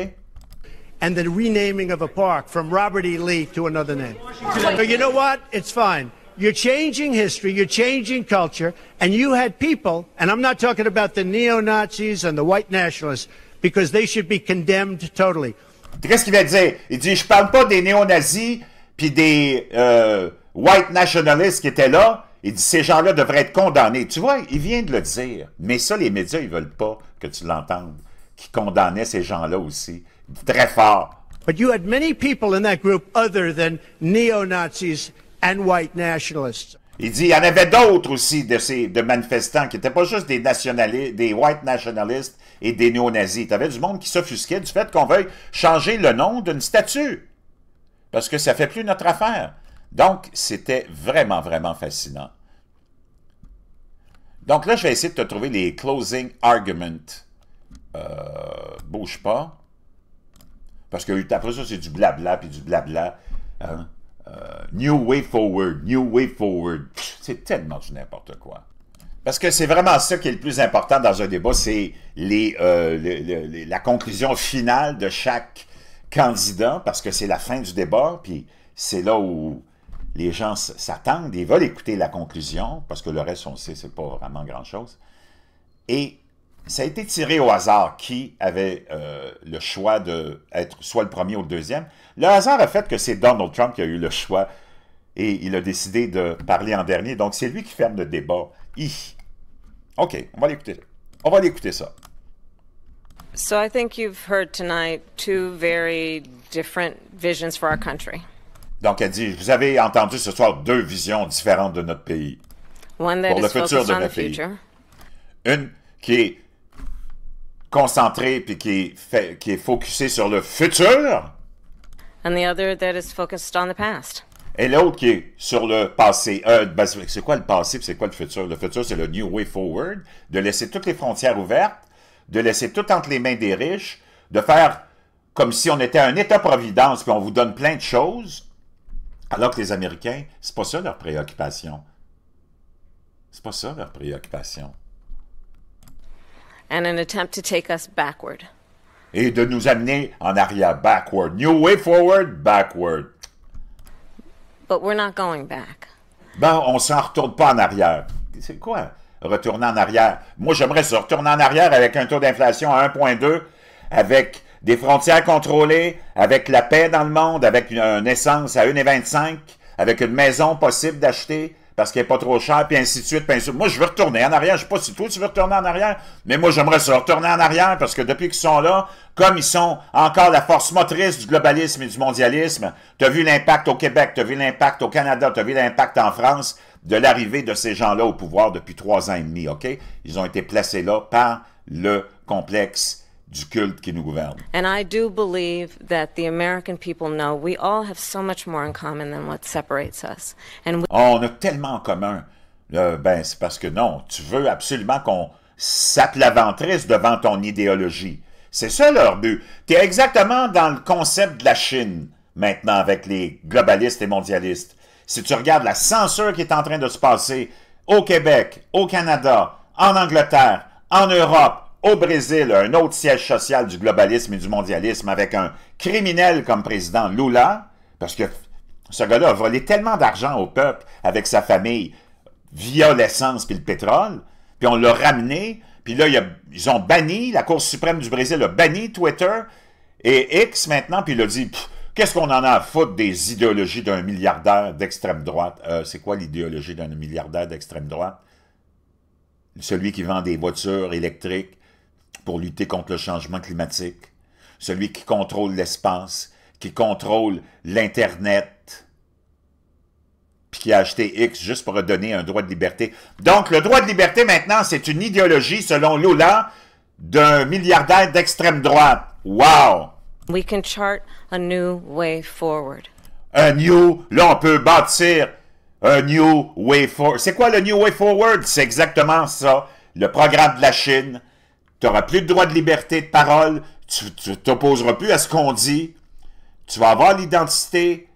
And the renaming of a park from Robert E. Lee to another name. So you know what? It's fine. You're changing history, you're changing culture, and you had people, and I'm not talking about the neo Nazis and the white nationalists, because they should be condemned totally. Qu'est-ce qu'il va dire? Il dit, je parle pas des néo-nazis puis des euh, white nationalists qui étaient là. Il dit, ces gens-là devraient être condamnés. Tu vois, il vient de le dire. Mais ça, les médias, ils veulent pas que tu l'entendes. Qui condamnaient ces gens-là aussi. Très fort. But you had many people in that group other than neo-Nazis white nationalists. Il dit, il y en avait d'autres aussi de ces de manifestants qui n'étaient pas juste des nationalistes, des white nationalistes et des néo-nazis. y avait du monde qui s'offusquait du fait qu'on veuille changer le nom d'une statue. Parce que ça fait plus notre affaire. Donc, c'était vraiment, vraiment fascinant. Donc là, je vais essayer de te trouver les closing arguments. Euh, bouge pas. Parce que après ça, c'est du blabla, puis du blabla. Hein? Euh, new Way Forward, New Way Forward. C'est tellement du n'importe quoi. Parce que c'est vraiment ça qui est le plus important dans un débat, c'est euh, la conclusion finale de chaque candidat, parce que c'est la fin du débat, puis c'est là où les gens s'attendent, et veulent écouter la conclusion, parce que le reste, on sait, c'est pas vraiment grand-chose. Et ça a été tiré au hasard qui avait euh, le choix d'être soit le premier ou le deuxième. Le hasard a fait que c'est Donald Trump qui a eu le choix et il a décidé de parler en dernier. Donc, c'est lui qui ferme le débat. OK, on va l'écouter. On va l'écouter ça. Donc elle dit, vous avez entendu ce soir deux visions différentes de notre pays. pour le futur de notre pays. Une qui est concentré puis qui est, qui est focusé sur le futur. Et l'autre qui est sur le passé. Euh, ben, c'est quoi le passé c'est quoi le futur? Le futur, c'est le New Way Forward, de laisser toutes les frontières ouvertes, de laisser tout entre les mains des riches, de faire comme si on était un État-providence puis on vous donne plein de choses, alors que les Américains, c'est pas ça leur préoccupation. C'est pas ça leur préoccupation. Et de nous amener en arrière, backward. New way forward, backward. But we're not going back. Bon, on s'en retourne pas en arrière. C'est quoi retourner en arrière? Moi, j'aimerais se retourner en arrière avec un taux d'inflation à 1,2, avec des frontières contrôlées, avec la paix dans le monde, avec une essence à 1,25, avec une maison possible d'acheter, parce qu'il n'est pas trop cher, puis ainsi de suite, Moi, je veux retourner en arrière. Je sais pas si toi, tu veux retourner en arrière, mais moi, j'aimerais se retourner en arrière, parce que depuis qu'ils sont là, comme ils sont encore la force motrice du globalisme et du mondialisme, tu as vu l'impact au Québec, tu as vu l'impact au Canada, tu as vu l'impact en France de l'arrivée de ces gens-là au pouvoir depuis trois ans et demi, OK? Ils ont été placés là par le complexe du culte qui nous gouverne. And I do believe that the American people know we all have so much more in common than what separates us. Ah, on a tellement en commun. ben, c'est parce que non, tu veux absolument qu'on s'aplaventrisse devant ton idéologie. C'est ça leur but. Tu es exactement dans le concept de la Chine maintenant avec les globalistes et mondialistes. Si tu regardes la censure qui est en train de se passer au Québec, au Canada, en Angleterre, en Europe, au Brésil, un autre siège social du globalisme et du mondialisme avec un criminel comme président Lula, parce que ce gars-là a volé tellement d'argent au peuple avec sa famille via l'essence puis le pétrole, puis on l'a ramené, puis là, ils ont banni, la Cour suprême du Brésil a banni Twitter et X maintenant, puis il a dit qu'est-ce qu'on en a à foutre des idéologies d'un milliardaire d'extrême droite euh, C'est quoi l'idéologie d'un milliardaire d'extrême droite Celui qui vend des voitures électriques pour lutter contre le changement climatique, celui qui contrôle l'espace, qui contrôle l'Internet, puis qui a acheté X juste pour donner un droit de liberté. Donc, le droit de liberté, maintenant, c'est une idéologie, selon Lula, d'un milliardaire d'extrême droite. Wow! We can chart a new way forward. Un new, là, on peut bâtir un new way forward. C'est quoi le new way forward? C'est exactement ça. Le programme de la Chine, tu n'auras plus de droit de liberté de parole, tu ne t'opposeras plus à ce qu'on dit, tu vas avoir l'identité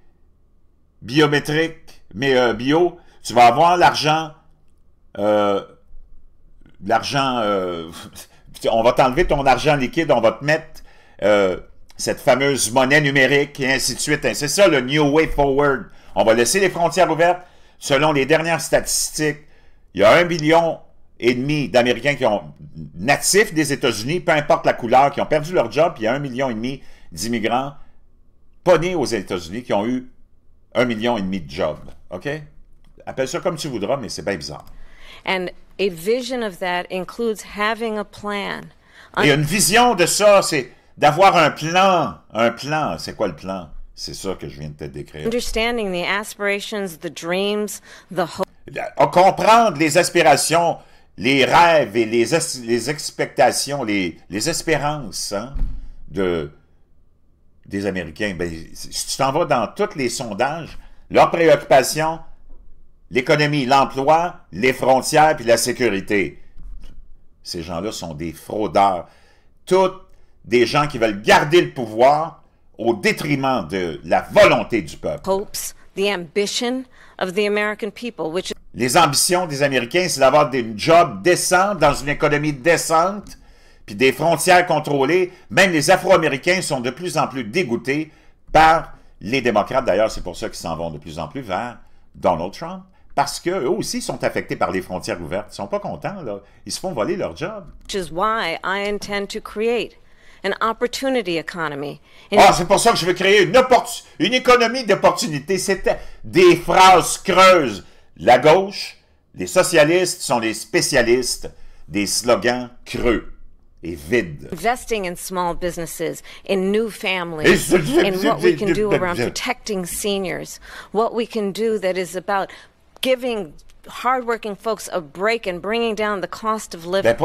biométrique, mais euh, bio, tu vas avoir l'argent, euh, l'argent, euh, on va t'enlever ton argent liquide, on va te mettre cette fameuse monnaie numérique et ainsi de suite. C'est ça le New Way Forward. On va laisser les frontières ouvertes. Selon les dernières statistiques, il y a un million et demi d'Américains qui ont natifs des États-Unis, peu importe la couleur, qui ont perdu leur job, puis il y a un million et demi d'immigrants pas nés aux États-Unis qui ont eu un million et demi de jobs. OK? Appelle ça comme tu voudras, mais c'est bien bizarre. vision plan. Et une vision de ça, c'est d'avoir un plan. Un plan. C'est quoi le plan? C'est ça que je viens de te décrire. Understanding the aspirations, the dreams, the hope. Comprendre les aspirations, les rêves et les, les expectations, les, les espérances hein, de, des Américains. Ben, si tu t'en vas dans tous les sondages, leurs préoccupations, l'économie, l'emploi, les frontières puis la sécurité. Ces gens-là sont des fraudeurs. Toutes des gens qui veulent garder le pouvoir au détriment de la volonté du peuple. ambition which les ambitions des Américains, c'est d'avoir des jobs décents dans une économie décente, puis des frontières contrôlées. Même les Afro-Américains sont de plus en plus dégoûtés par les démocrates. D'ailleurs, c'est pour ça qu'ils s'en vont de plus en plus vers Donald Trump, parce qu'eux aussi sont affectés par les frontières ouvertes. Ils sont pas contents, là. Ils se font voler leur job. c'est pour ça que je veux créer une, une économie d'opportunités. C'était des phrases creuses. La gauche, les socialistes sont les spécialistes des slogans creux et vides. Investing in small businesses, in new families, in what we can do around protecting seniors, what we can do that is about giving hardworking folks a break and bringing down the cost of living. Ben,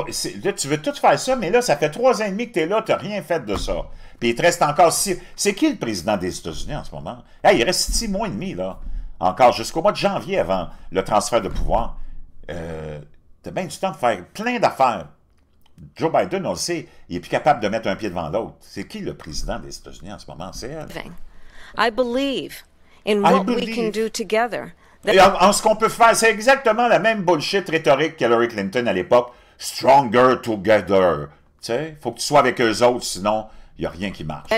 là, tu veux tout faire ça, mais là, ça fait trois ans et demi que tu es là, t'as rien fait de ça. Puis il te reste encore six... C'est qui le président des États-Unis en ce moment? il reste six mois et demi, là encore jusqu'au mois de janvier avant le transfert de pouvoir, euh, as bien du temps de faire plein d'affaires. Joe Biden, on le sait, il n'est plus capable de mettre un pied devant l'autre. C'est qui le président des États-Unis en ce moment? C'est elle. I believe in what we can do together. Et en, ce qu'on peut faire, c'est exactement la même bullshit rhétorique qu'Hillary Clinton à l'époque. Stronger together. Tu sais, faut que tu sois avec eux autres, sinon il n'y a rien qui marche.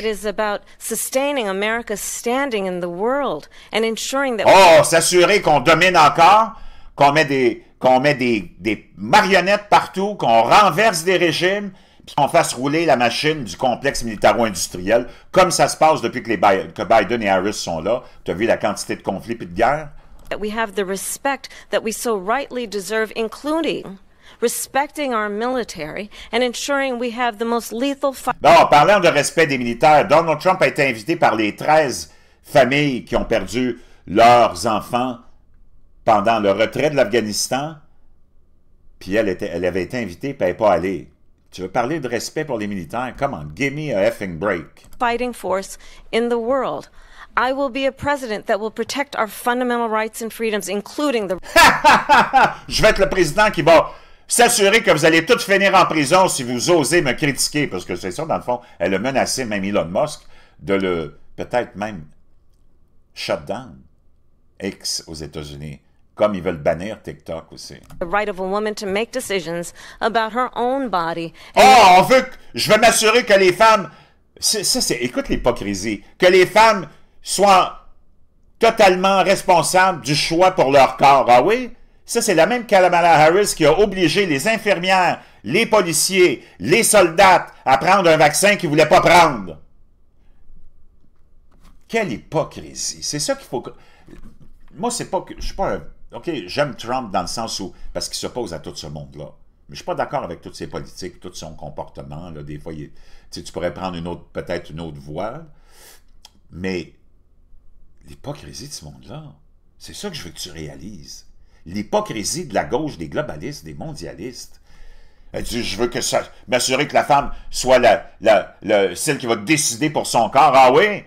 Oh, s'assurer qu'on domine encore, qu'on met des, qu'on met des, marionnettes partout, qu'on renverse des régimes, puis qu'on fasse rouler la machine du complexe militaro-industriel, comme ça se passe depuis que, les Biden, et Harris sont là. Tu as vu la quantité de conflits et de guerres? have respect deserve, including respecting our military, and ensuring we have the most lethal Bon, en parlant de respect des militaires, Donald Trump a été invité par les 13 familles qui ont perdu leurs enfants pendant le retrait de l'Afghanistan, puis elle, avait été invitée, puis elle n'est pas allée. Tu veux parler de respect pour les militaires? Comment? Give me a effing break. Fighting force in the world. I will be a president that will protect our fundamental rights and freedoms, including the... Je vais être le président qui va s'assurer que vous allez toutes finir en prison si vous osez me critiquer, parce que c'est ça, dans le fond, elle a menacé même Elon Musk de le, peut-être même, down X aux États-Unis. comme ils veulent bannir TikTok aussi. The right of a woman to make decisions about her own body. oh, on veut que, je veux m'assurer que les femmes ça c'est écoute l'hypocrisie, que les femmes soient totalement responsables du choix pour leur corps. Ah oui, ça, c'est la même Kalamala Harris qui a obligé les infirmières, les policiers, les soldats à prendre un vaccin qu'ils ne voulaient pas prendre. Quelle hypocrisie. C'est ça qu'il faut... Moi, c'est pas que... Je suis pas un... OK, j'aime Trump dans le sens où... Parce qu'il s'oppose à tout ce monde-là. Mais je suis pas d'accord avec toutes ses politiques, tout son comportement. Là. Des fois, tu pourrais prendre une autre, peut-être une autre voie. Mais l'hypocrisie de ce monde-là, c'est ça que je veux que tu réalises l'hypocrisie de la gauche, des globalistes, des mondialistes. Elle dit, je veux que ça, m'assurer que la femme soit celle qui va décider pour son corps. Ah oui?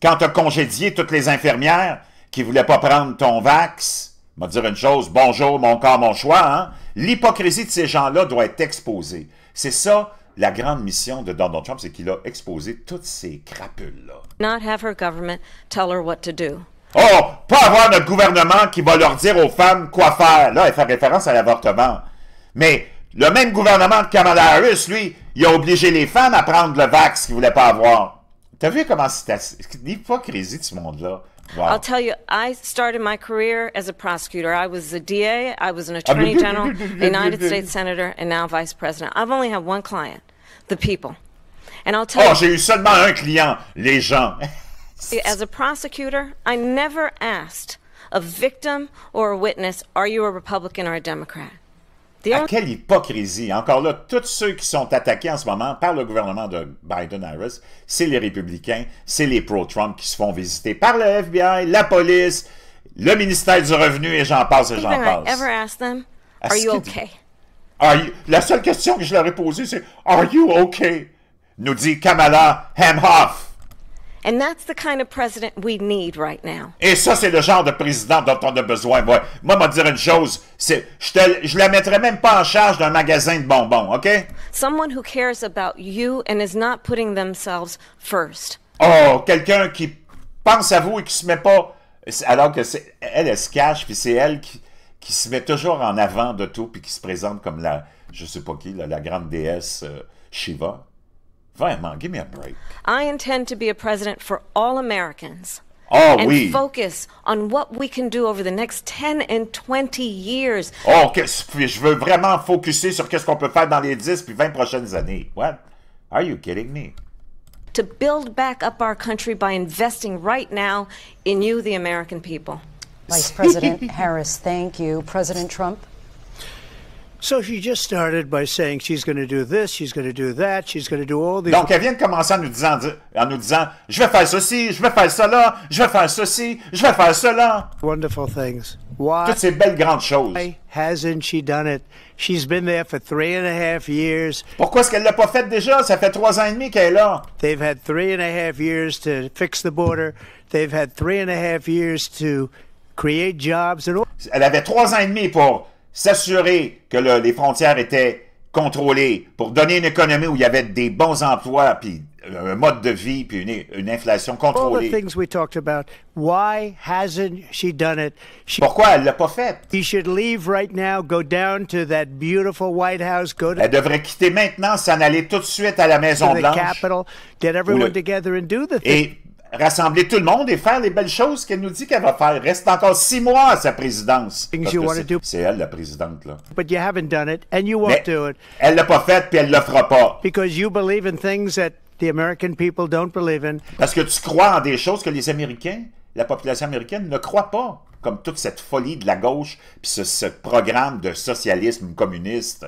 Quand tu as congédié toutes les infirmières qui voulaient pas prendre ton vax, m'a dire une chose, bonjour, mon corps, mon choix, hein? L'hypocrisie de ces gens-là doit être exposée. C'est ça, la grande mission de Donald Trump, c'est qu'il a exposé toutes ces crapules-là. Not have her government tell her what to do. Oh, pas avoir notre gouvernement qui va leur dire aux femmes quoi faire. Là, elle fait référence à l'avortement. Mais le même gouvernement de Kamala Harris, lui, il a obligé les femmes à prendre le vax qu'ils voulaient pas avoir. T'as vu comment c'est l'hypocrisie de ce monde-là? I'll tell you, I started my career as a prosecutor. I was a DA, I was an attorney general, a United States senator, and now vice president. I've only had one client, the people. And I'll tell oh, j'ai eu seulement un client, les gens. As a prosecutor, I never asked a victim or a witness, are you a Republican or a Democrat? À quelle hypocrisie! Encore là, tous ceux qui sont attaqués en ce moment par le gouvernement de Biden-Harris, c'est les républicains, c'est les pro-Trump qui se font visiter par le FBI, la police, le ministère du Revenu et j'en passe et j'en passe. them, are you okay? La seule question que je leur ai posée, c'est Are you okay? nous dit Kamala Hamhoff. Et ça, c'est le genre de président dont on a besoin. Ouais. Moi, moi, dire une chose, c'est, je, ne je la mettrais même pas en charge d'un magasin de bonbons, OK? Someone who cares about you and is not putting themselves first. Oh, quelqu'un qui pense à vous et qui se met pas... Alors que c'est elle, se cache, puis c'est elle qui, se met toujours en avant de tout, puis qui se présente comme la, je sais pas qui, la, grande déesse euh, Shiva. Mom, give me a break. I intend to be a president for all Americans. All and we. focus on what we can do over the next 10 and 20 years. Oh, je veux vraiment focuser sur qu'est-ce qu'on peut faire dans les 10 puis 20 prochaines années. What? Are you kidding me? To build back up our country by investing right now in you, the American people. Vice President Harris, thank you. President Trump, So she just started by saying she's going to do this, she's going to do that, she's going to do all these. Donc elle vient de commencer en nous disant, en nous disant, je vais faire ceci, je vais faire cela, je vais faire ceci, je vais faire cela. Wonderful things. Why Toutes ces belles grandes choses. Why hasn't she done it? She's been there for three and a half years. Pourquoi est-ce qu'elle l'a pas fait déjà? Ça fait trois ans et demi qu'elle est là. They've had three and a half years to fix the border. They've had three and a half years to create jobs and all. Elle avait trois ans et demi pour s'assurer que les frontières étaient contrôlées pour donner une économie où il y avait des bons emplois, puis euh, un mode de vie, puis une, inflation contrôlée. Pourquoi elle l'a pas fait? Elle devrait quitter maintenant, s'en aller tout de suite à la Maison Blanche. Et rassembler tout le monde et faire les belles choses qu'elle nous dit qu'elle va faire. Reste encore six mois à sa présidence. C'est elle, la présidente, là. Mais Elle l'a pas fait, puis elle le fera pas. Parce que tu crois en des choses que les Américains, la population américaine, ne croit pas. Comme toute cette folie de la gauche, puis ce, ce programme de socialisme communiste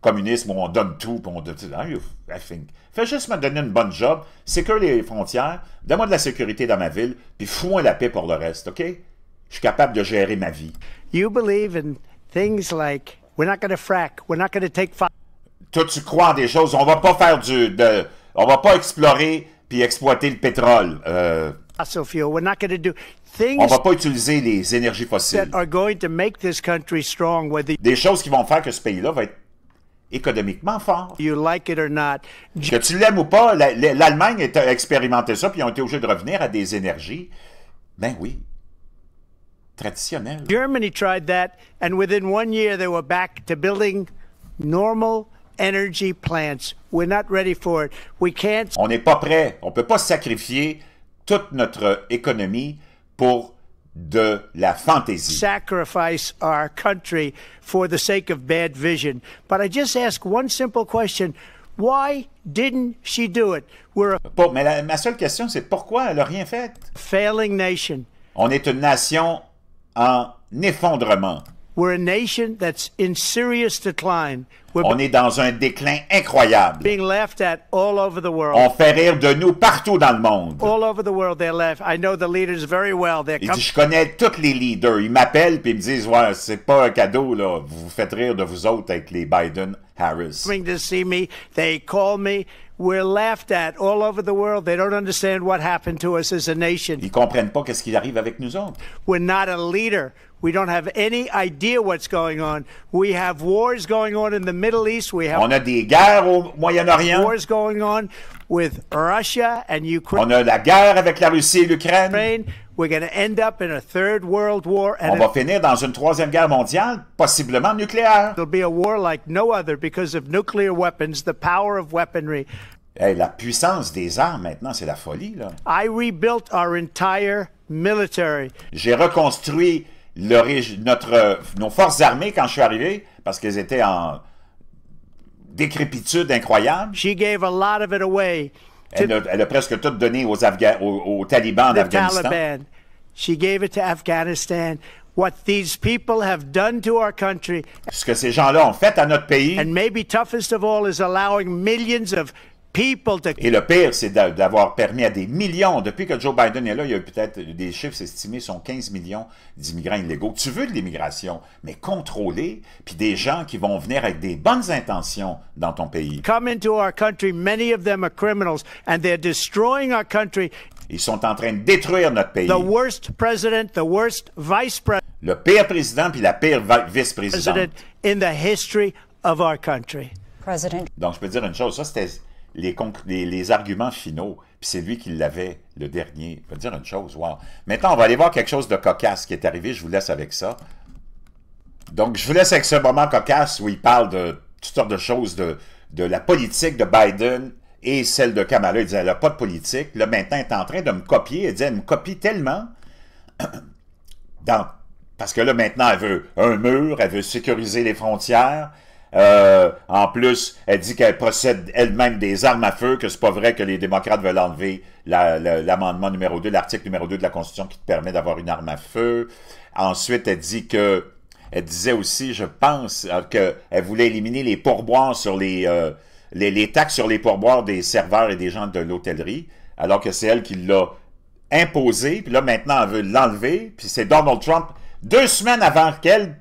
communisme où on donne tout, puis on donne... Ah, I Fais juste me donner une bonne job, sécure les frontières, donne-moi de la sécurité dans ma ville, puis fous-moi la paix pour le reste, OK? Je suis capable de gérer ma vie. You believe in things like we're not frack, we're not take Toi, tu crois en des choses, on va pas faire du... De, on va pas explorer puis exploiter le pétrole. Euh, We're not do on va pas utiliser les énergies fossiles. Des choses qui vont faire que ce pays-là va être économiquement fort. Que tu l'aimes ou pas, l'Allemagne a expérimenté ça, puis ils ont été obligés de revenir à des énergies, ben oui, traditionnelles. On n'est pas prêt. On ne peut pas sacrifier toute notre économie pour de la fantaisie. Sacrifice our country for the sake of bad vision. But I just ask one simple question. Why didn't she do it? We're a mais ma seule question, c'est pourquoi elle a rien fait? Failing nation. On est une nation en effondrement. We're a nation that's in serious decline. We're On est dans un déclin incroyable. Being laughed at all over the world. On fait rire de nous partout dans le monde. All over the world they laugh. I know the leaders very well. They're Il dit, je connais tous les leaders. Ils m'appellent puis ils me disent, ouais, c'est pas un cadeau là. Vous vous faites rire de vous autres avec les Biden, Harris. Coming to see me, they call me. We're laughed at all over the world. They don't understand what happened to us as a nation. Ils comprennent pas qu'est-ce qui arrive avec nous autres. We're not a leader. We don't have any idea what's going on. We have wars going on in the Middle East. We have a des guerres au Moyen-Orient. Wars going on with Russia and Ukraine. On a la guerre avec la Russie et l'Ukraine. We're going to end up in a third world war. And on va finir dans une troisième guerre mondiale, possiblement nucléaire. It'll be a war like no other because of nuclear weapons, the power of weaponry. Et la puissance des armes maintenant, c'est la folie là. I rebuilt our entire military. J'ai reconstruit notre, nos forces armées, quand je suis arrivé, parce qu'elles étaient en décrépitude incroyable, She gave a lot of it away elle, a, elle, a, presque tout donné aux, Afga aux, aux talibans d'Afghanistan. She gave it to Afghanistan. What these people have done to our country. Ce que ces gens-là ont fait à notre pays. And maybe toughest of all is allowing millions of et le pire, c'est d'avoir permis à des millions, depuis que Joe Biden est là, il y a peut-être des chiffres estimés, sont 15 millions d'immigrants illégaux. Tu veux de l'immigration, mais contrôlée, puis des gens qui vont venir avec des bonnes intentions dans ton pays. Ils sont en train de détruire notre pays. The worst president, the worst vice Le pire président puis la pire vice-présidente. Donc je peux dire une chose, ça c'était les, arguments finaux. Puis c'est lui qui l'avait, le dernier. Je vais dire une chose, wow. Maintenant, on va aller voir quelque chose de cocasse qui est arrivé. Je vous laisse avec ça. Donc, je vous laisse avec ce moment cocasse où il parle de toutes sortes de choses, de, la politique de Biden et celle de Kamala. Il disait, elle n'a pas de politique. Là, maintenant, elle est en train de me copier. Elle dit, elle me copie tellement Parce que là, maintenant, elle veut un mur, elle veut sécuriser les frontières, euh, en plus, elle dit qu'elle possède elle-même des armes à feu, que c'est pas vrai que les démocrates veulent enlever l'amendement numéro 2, l'article numéro 2 de la Constitution qui te permet d'avoir une arme à feu. Ensuite, elle dit que elle disait aussi, je pense, euh, qu'elle voulait éliminer les pourboires sur les, euh, les, les taxes sur les pourboires des serveurs et des gens de l'hôtellerie, alors que c'est elle qui l'a imposé, puis là maintenant elle veut l'enlever, puis c'est Donald Trump deux semaines avant qu'elle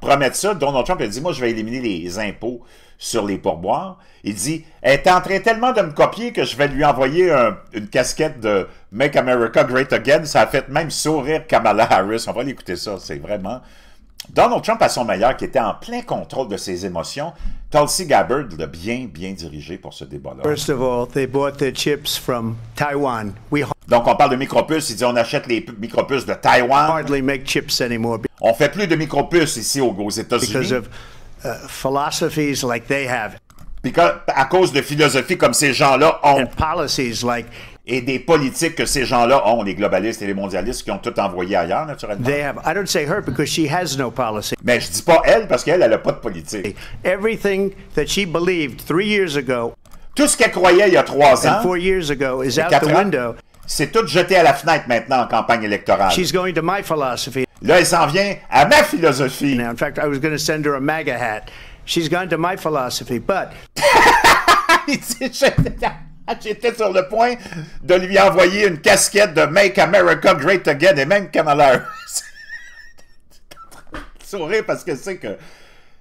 promettre ça, Donald Trump a dit, moi, je vais éliminer les impôts sur les pourboires. Il dit, elle est en train tellement de me copier que je vais lui envoyer une casquette de Make America Great Again. Ça a fait même sourire Kamala Harris. On va l'écouter ça, c'est vraiment... Donald Trump à son meilleur, qui était en plein contrôle de ses émotions, Tulsi Gabbard l'a bien, bien dirigé pour ce débat-là. Donc, on parle de micropuces. Il dit on achète les micropuces de Taïwan. On ne On fait plus de micropuces ici aux, États-Unis. Uh, because à cause de philosophies comme ces gens-là ont et des politiques que ces gens-là ont, les globalistes et les mondialistes qui ont tout envoyé ailleurs, naturellement. Mais je dis pas elle parce qu'elle, elle n'a pas de politique. Everything she years ago. Tout ce qu'elle croyait il y a trois ans. four ago C'est tout jeté à la fenêtre maintenant en campagne électorale. Là, elle s'en vient à ma philosophie. in fact, I was going hat. philosophy, J'étais sur le point de lui envoyer une casquette de Make America Great Again et même Kamala Sourire parce qu'elle sait que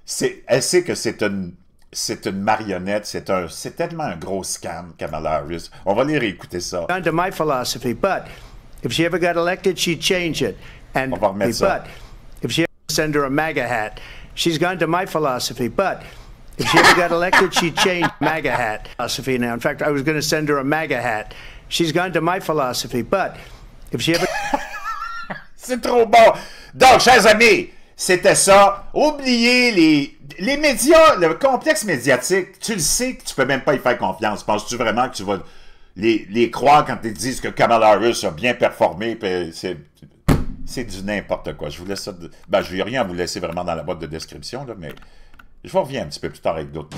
c'est, elle sait que c'est une, c'est une marionnette, c'est un, c'est tellement un gros scam, Kamala Harris. On va lire et écouter ça. Under my philosophy, but if she ever got elected, she'd change it. And On va remettre but if she ever send her a MAGA hat, she's gone to my philosophy, but a MAGA hat. She's c'est trop bon! Donc, chers amis, c'était ça. Oubliez les, les médias, le complexe médiatique. Tu le sais que tu peux même pas y faire confiance. Penses-tu vraiment que tu vas les, les croire quand ils disent que Kamala Harris a bien performé? C'est du n'importe quoi. Je vous laisse ben, je vais rien vous laisser vraiment dans la boîte de description, là, mais je vous reviens un petit peu plus tard avec d'autres